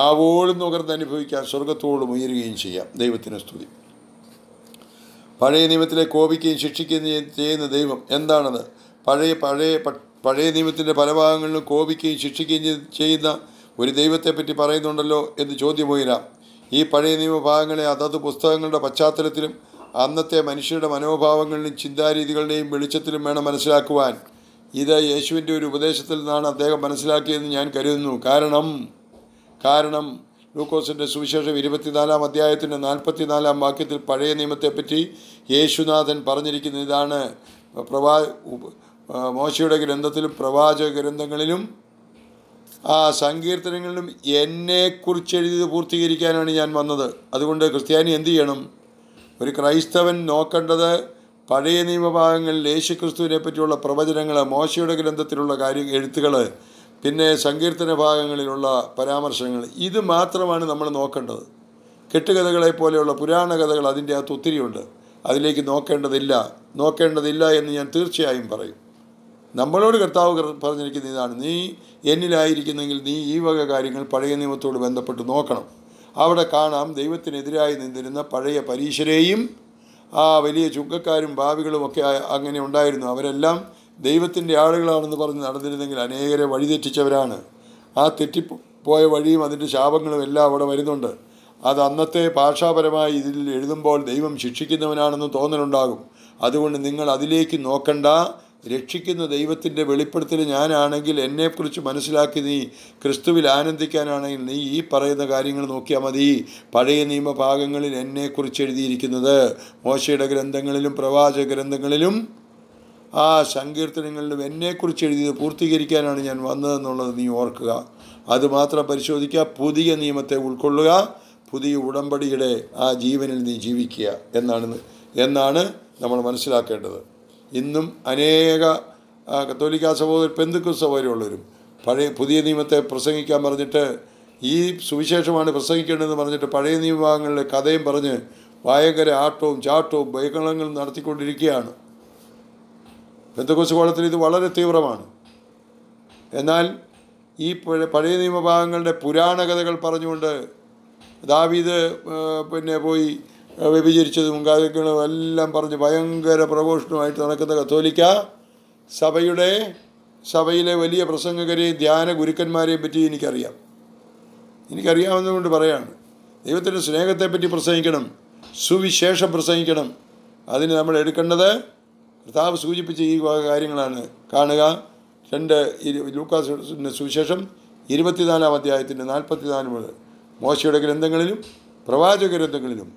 [SPEAKER 1] ആവോളം നുകർന്ന് അനുഭവിക്കാൻ സ്വർഗത്തോടും ഉയരുകയും ചെയ്യാം ദൈവത്തിന് സ്തുതി പഴയ നിയമത്തിലെ കോപിക്കുകയും ശിക്ഷിക്കുകയും ചെയ്യുന്ന ദൈവം എന്താണത് പഴയ പഴയ പഴയ നിയമത്തിൻ്റെ പല ഭാഗങ്ങളിലും കോപിക്കുകയും ശിക്ഷിക്കുകയും ചെയ്യുന്ന ഒരു ദൈവത്തെപ്പറ്റി പറയുന്നുണ്ടല്ലോ എന്ന് ചോദ്യമുയരാം ഈ പഴയ നിയമഭാഗങ്ങളെ അതത് പുസ്തകങ്ങളുടെ പശ്ചാത്തലത്തിലും അന്നത്തെ മനുഷ്യരുടെ മനോഭാവങ്ങളിലും ചിന്താരീതികളുടെയും വെളിച്ചത്തിലും വേണം മനസ്സിലാക്കുവാൻ ഇത് യേശുവിൻ്റെ ഒരു ഉപദേശത്തിൽ നിന്നാണ് അദ്ദേഹം മനസ്സിലാക്കിയതെന്ന് ഞാൻ കരുതുന്നു കാരണം കാരണം ലൂക്കോസിൻ്റെ സുവിശേഷം ഇരുപത്തിനാലാം അധ്യായത്തിൻ്റെ നാൽപ്പത്തിനാലാം വാക്യത്തിൽ പഴയ നിയമത്തെപ്പറ്റി യേശുനാഥൻ പറഞ്ഞിരിക്കുന്ന ഇതാണ് പ്രവാ മോശയുടെ ഗ്രന്ഥത്തിലും പ്രവാചക ഗ്രന്ഥങ്ങളിലും ആ സങ്കീർത്തനങ്ങളിലും എന്നെക്കുറിച്ച് എഴുതിയത് പൂർത്തീകരിക്കാനാണ് ഞാൻ വന്നത് അതുകൊണ്ട് ക്രിസ്ത്യാനി എന്തു ചെയ്യണം ഒരു ക്രൈസ്തവൻ നോക്കേണ്ടത് പഴയ നിയമഭാഗങ്ങളിൽ യേശു ക്രിസ്തുവിനെ പറ്റിയുള്ള പ്രവചനങ്ങൾ മോശയുടെ ഗ്രന്ഥത്തിലുള്ള കാര്യ എഴുത്തുകൾ പിന്നെ സങ്കീർത്തന ഭാഗങ്ങളിലുള്ള പരാമർശങ്ങൾ ഇത് മാത്രമാണ് നമ്മൾ നോക്കേണ്ടത് കെട്ടുകഥകളെ പോലെയുള്ള പുരാണ കഥകൾ അതിൻ്റെ അകത്ത് ഒത്തിരിയുണ്ട് അതിലേക്ക് നോക്കേണ്ടതില്ല നോക്കേണ്ടതില്ല എന്ന് ഞാൻ തീർച്ചയായും പറയും നമ്മളോട് കർത്താവ് പറഞ്ഞിരിക്കുന്ന ഇതാണ് നീ എന്നിലായിരിക്കുന്നെങ്കിൽ നീ ഈ വക കാര്യങ്ങൾ പഴയ നിയമത്തോട് ബന്ധപ്പെട്ട് നോക്കണം അവിടെ കാണാം ദൈവത്തിനെതിരായി നിന്നിരുന്ന പഴയ പരീശരെയും ആ വലിയ ചുങ്കക്കാരും ഒക്കെ അങ്ങനെ ഉണ്ടായിരുന്നു അവരെല്ലാം ദൈവത്തിൻ്റെ ആളുകളാണെന്ന് പറഞ്ഞ് നടന്നിരുന്നെങ്കിൽ അനേകരെ വഴിതെറ്റിച്ചവരാണ് ആ തെറ്റിപ്പോയ വഴിയും അതിൻ്റെ ശാപങ്ങളും എല്ലാം അവിടെ വരുന്നുണ്ട് അത് അന്നത്തെ ഭാഷാപരമായി ഇതിൽ എഴുതുമ്പോൾ ദൈവം ശിക്ഷിക്കുന്നവനാണെന്ന് തോന്നലുണ്ടാകും അതുകൊണ്ട് നിങ്ങൾ അതിലേക്ക് നോക്കണ്ട രക്ഷിക്കുന്ന ദൈവത്തിൻ്റെ വെളിപ്പെടുത്തൽ ഞാനാണെങ്കിൽ എന്നെക്കുറിച്ച് മനസ്സിലാക്കി നീ ക്രിസ്തുവിൽ ആനന്ദിക്കാനാണെങ്കിൽ നീ ഈ പറയുന്ന കാര്യങ്ങൾ നോക്കിയാൽ മതി പഴയ നിയമഭാഗങ്ങളിൽ എന്നെക്കുറിച്ച് എഴുതിയിരിക്കുന്നത് മോശയുടെ ഗ്രന്ഥങ്ങളിലും പ്രവാചക ഗ്രന്ഥങ്ങളിലും ആ സങ്കീർത്തനങ്ങളിലും എന്നെക്കുറിച്ച് എഴുതിയത് പൂർത്തീകരിക്കാനാണ് ഞാൻ വന്നതെന്നുള്ളത് നീ ഓർക്കുക അതുമാത്രം പരിശോധിക്കുക പുതിയ നിയമത്തെ ഉൾക്കൊള്ളുക പുതിയ ഉടമ്പടിയുടെ ആ ജീവനിൽ നീ ജീവിക്കുക എന്നാണ് എന്നാണ് നമ്മൾ മനസ്സിലാക്കേണ്ടത് ഇന്നും അനേക കത്തോലിക്ക സഭയിൽ പെന്തുക്കു സഹോദരമുള്ളവരും പഴയ പുതിയ നിയമത്തെ പ്രസംഗിക്കാൻ പറഞ്ഞിട്ട് ഈ സുവിശേഷമാണ് പ്രസംഗിക്കേണ്ടതെന്ന് പറഞ്ഞിട്ട് പഴയ നിയമഭാഗങ്ങളിലെ കഥയും പറഞ്ഞ് ഭയങ്കര ആട്ടവും ചാട്ടവും ബഹളങ്ങളും നടത്തിക്കൊണ്ടിരിക്കുകയാണ് പെന്തക്കോസ് കോളത്തിൽ ഇത് വളരെ തീവ്രമാണ് എന്നാൽ ഈ പഴയ നിയമഭാഗങ്ങളുടെ പുരാണ കഥകൾ പറഞ്ഞുകൊണ്ട് ദാവീദ് പിന്നെ പോയി വ്യഭിചരിച്ചതും കാര്യങ്ങളും എല്ലാം പറഞ്ഞ് ഭയങ്കര പ്രഘോഷണമായിട്ട് നടക്കുന്ന കത്തോലിക്ക സഭയുടെ സഭയിലെ വലിയ പ്രസംഗകരെയും ധ്യാന ഗുരുക്കന്മാരെയും പറ്റി എനിക്കറിയാം എനിക്കറിയാവുന്നതുകൊണ്ട് പറയാണ് ദൈവത്തിൻ്റെ സ്നേഹത്തെപ്പറ്റി പ്രസംഗിക്കണം സുവിശേഷം പ്രസംഗിക്കണം അതിന് നമ്മൾ എടുക്കേണ്ടത് കർത്താവ് സൂചിപ്പിച്ച ഈ കാര്യങ്ങളാണ് കാണുക രണ്ട് ലൂക്കാസിൻ്റെ സുവിശേഷം ഇരുപത്തിനാലാം അധ്യായത്തിൻ്റെ നാൽപ്പത്തിനാല് മുതൽ മോശയുടെ ഗ്രന്ഥങ്ങളിലും പ്രവാചക ഗ്രന്ഥങ്ങളിലും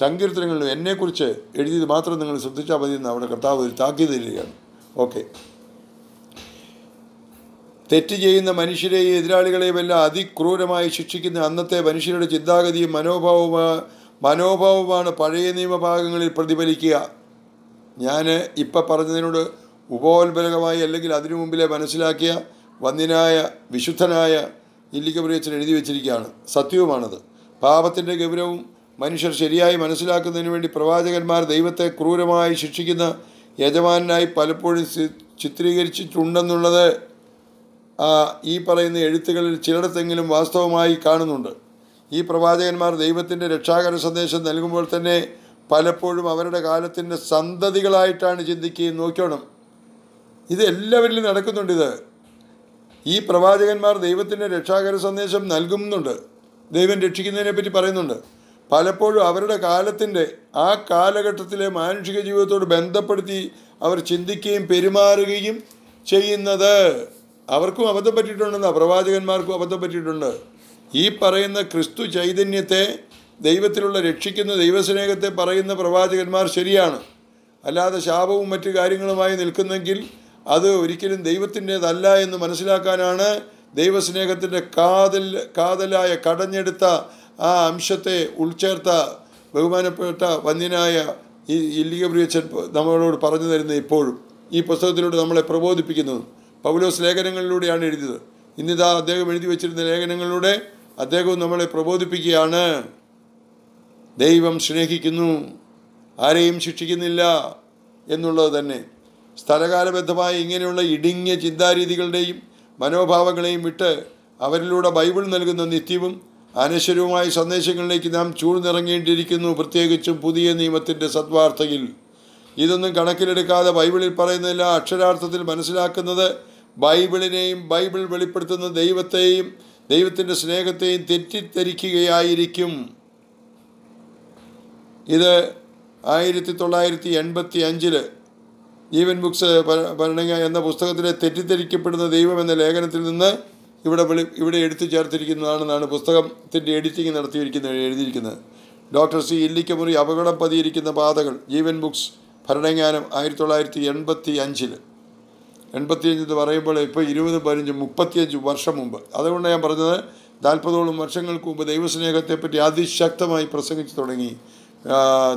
[SPEAKER 1] സങ്കീർത്തനങ്ങളിലും എന്നെക്കുറിച്ച് എഴുതിയത് മാത്രം നിങ്ങൾ ശ്രദ്ധിച്ചാൽ മതി എന്ന് അവിടെ കർത്താവ് ഒരു താക്കീത് ചെയ്യുകയാണ് ഓക്കെ തെറ്റ് ചെയ്യുന്ന മനുഷ്യരെയും എല്ലാം അതിക്രൂരമായി ശിക്ഷിക്കുന്ന അന്നത്തെ മനുഷ്യരുടെ ചിന്താഗതിയും മനോഭാവവും മനോഭാവമാണ് പഴയ നിയമഭാഗങ്ങളിൽ പ്രതിഫലിക്കുക ഞാൻ ഇപ്പം പറഞ്ഞതിനോട് ഉപോത്ബലകമായി അല്ലെങ്കിൽ അതിനു മുമ്പിലെ മനസ്സിലാക്കിയ വന്ദിനായ വിശുദ്ധനായ ഇല്ലിക്കപ്രിയച്ചൻ എഴുതി വെച്ചിരിക്കുകയാണ് സത്യവുമാണത് പാപത്തിൻ്റെ ഗൗരവവും മനുഷ്യർ ശരിയായി മനസ്സിലാക്കുന്നതിന് വേണ്ടി പ്രവാചകന്മാർ ദൈവത്തെ ക്രൂരമായി ശിക്ഷിക്കുന്ന യജമാനായി പലപ്പോഴും ചിത്രീകരിച്ചിട്ടുണ്ടെന്നുള്ളത് ഈ പറയുന്ന എഴുത്തുകളിൽ ചിലയിടത്തെങ്കിലും വാസ്തവമായി കാണുന്നുണ്ട് ഈ പ്രവാചകന്മാർ ദൈവത്തിൻ്റെ രക്ഷാകര സന്ദേശം നൽകുമ്പോൾ തന്നെ പലപ്പോഴും അവരുടെ കാലത്തിൻ്റെ സന്തതികളായിട്ടാണ് ചിന്തിക്കുകയും നോക്കണം ഇത് എല്ലാവരിലും നടക്കുന്നുണ്ട് ഇത് ഈ പ്രവാചകന്മാർ ദൈവത്തിൻ്റെ രക്ഷാകര സന്ദേശം നൽകുന്നുണ്ട് ദൈവം രക്ഷിക്കുന്നതിനെപ്പറ്റി പറയുന്നുണ്ട് പലപ്പോഴും അവരുടെ കാലത്തിൻ്റെ ആ കാലഘട്ടത്തിലെ മാനുഷിക ജീവിതത്തോട് ബന്ധപ്പെടുത്തി അവർ ചിന്തിക്കുകയും പെരുമാറുകയും ചെയ്യുന്നത് അവർക്കും അബദ്ധം പറ്റിയിട്ടുണ്ടെന്ന് പ്രവാചകന്മാർക്കും അബദ്ധം പറ്റിയിട്ടുണ്ട് ഈ പറയുന്ന ക്രിസ്തു ചൈതന്യത്തെ ദൈവത്തിലുള്ള രക്ഷിക്കുന്ന ദൈവസ്നേഹത്തെ പറയുന്ന പ്രവാചകന്മാർ ശരിയാണ് അല്ലാതെ ശാപവും മറ്റു കാര്യങ്ങളുമായി നിൽക്കുന്നെങ്കിൽ അത് ഒരിക്കലും ദൈവത്തിൻ്റെതല്ല എന്ന് മനസ്സിലാക്കാനാണ് ദൈവസ്നേഹത്തിൻ്റെ കാതൽ കാതലായ കടഞ്ഞെടുത്ത ആ അംശത്തെ ഉൾച്ചേർത്ത ബഹുമാനപ്പെട്ട വന്യനായ ഈ പ്രിയച്ചൻ നമ്മളോട് പറഞ്ഞു തരുന്നത് ഇപ്പോഴും ഈ പുസ്തകത്തിലൂടെ നമ്മളെ പ്രബോധിപ്പിക്കുന്നു പൗലോസ് ലേഖനങ്ങളിലൂടെയാണ് എഴുതിയത് ഇന്നിതാ അദ്ദേഹം എഴുതി വച്ചിരുന്ന ലേഖനങ്ങളിലൂടെ അദ്ദേഹവും നമ്മളെ പ്രബോധിപ്പിക്കുകയാണ് ദൈവം സ്നേഹിക്കുന്നു ആരെയും ശിക്ഷിക്കുന്നില്ല എന്നുള്ളത് തന്നെ സ്ഥലകാലബദ്ധമായ ഇങ്ങനെയുള്ള ഇടുങ്ങിയ ചിന്താരീതികളുടെയും മനോഭാവങ്ങളെയും വിട്ട് അവരിലൂടെ ബൈബിൾ നൽകുന്ന നിത്യവും അനശ്വരവുമായ സന്ദേശങ്ങളിലേക്ക് നാം ചൂടുനിറങ്ങേണ്ടിയിരിക്കുന്നു പ്രത്യേകിച്ചും പുതിയ നിയമത്തിൻ്റെ സദ്വാർത്ഥയിൽ ഇതൊന്നും കണക്കിലെടുക്കാതെ ബൈബിളിൽ പറയുന്ന എല്ലാ അക്ഷരാർത്ഥത്തിൽ മനസ്സിലാക്കുന്നത് ബൈബിളിനെയും ബൈബിൾ വെളിപ്പെടുത്തുന്ന ദൈവത്തെയും ദൈവത്തിൻ്റെ സ്നേഹത്തെയും തെറ്റിദ്ധരിക്കുകയായിരിക്കും ഇത് ആയിരത്തി തൊള്ളായിരത്തി എൺപത്തി അഞ്ചിൽ ജീവൻ ബുക്സ് ഭരണ എന്ന പുസ്തകത്തിലെ തെറ്റിദ്ധരിക്കപ്പെടുന്ന ദൈവം എന്ന ലേഖനത്തിൽ നിന്ന് ഇവിടെ വിളി ഇവിടെ എടുത്തു ചേർത്തിരിക്കുന്നതാണെന്നാണ് പുസ്തകത്തിൻ്റെ എഡിറ്റിംഗ് നടത്തിയിരിക്കുന്നത് എഴുതിയിരിക്കുന്നത് ഡോക്ടർ സി ഇല്ലിക്കമുറി അപകടം പതിയിരിക്കുന്ന പാതകൾ ജീവൻ ബുക്സ് ഭരണങ്ങാനം ആയിരത്തി തൊള്ളായിരത്തി എൺപത്തി അഞ്ചിൽ എൺപത്തിയഞ്ച് എന്ന് പറയുമ്പോൾ ഇപ്പോൾ ഇരുപത് പതിനഞ്ച് മുപ്പത്തിയഞ്ച് വർഷം മുമ്പ് അതുകൊണ്ട് ഞാൻ പറഞ്ഞത് നാൽപ്പതോളം വർഷങ്ങൾക്ക് മുമ്പ് ദൈവസ്നേഹത്തെപ്പറ്റി അതിശക്തമായി പ്രസംഗിച്ചു തുടങ്ങി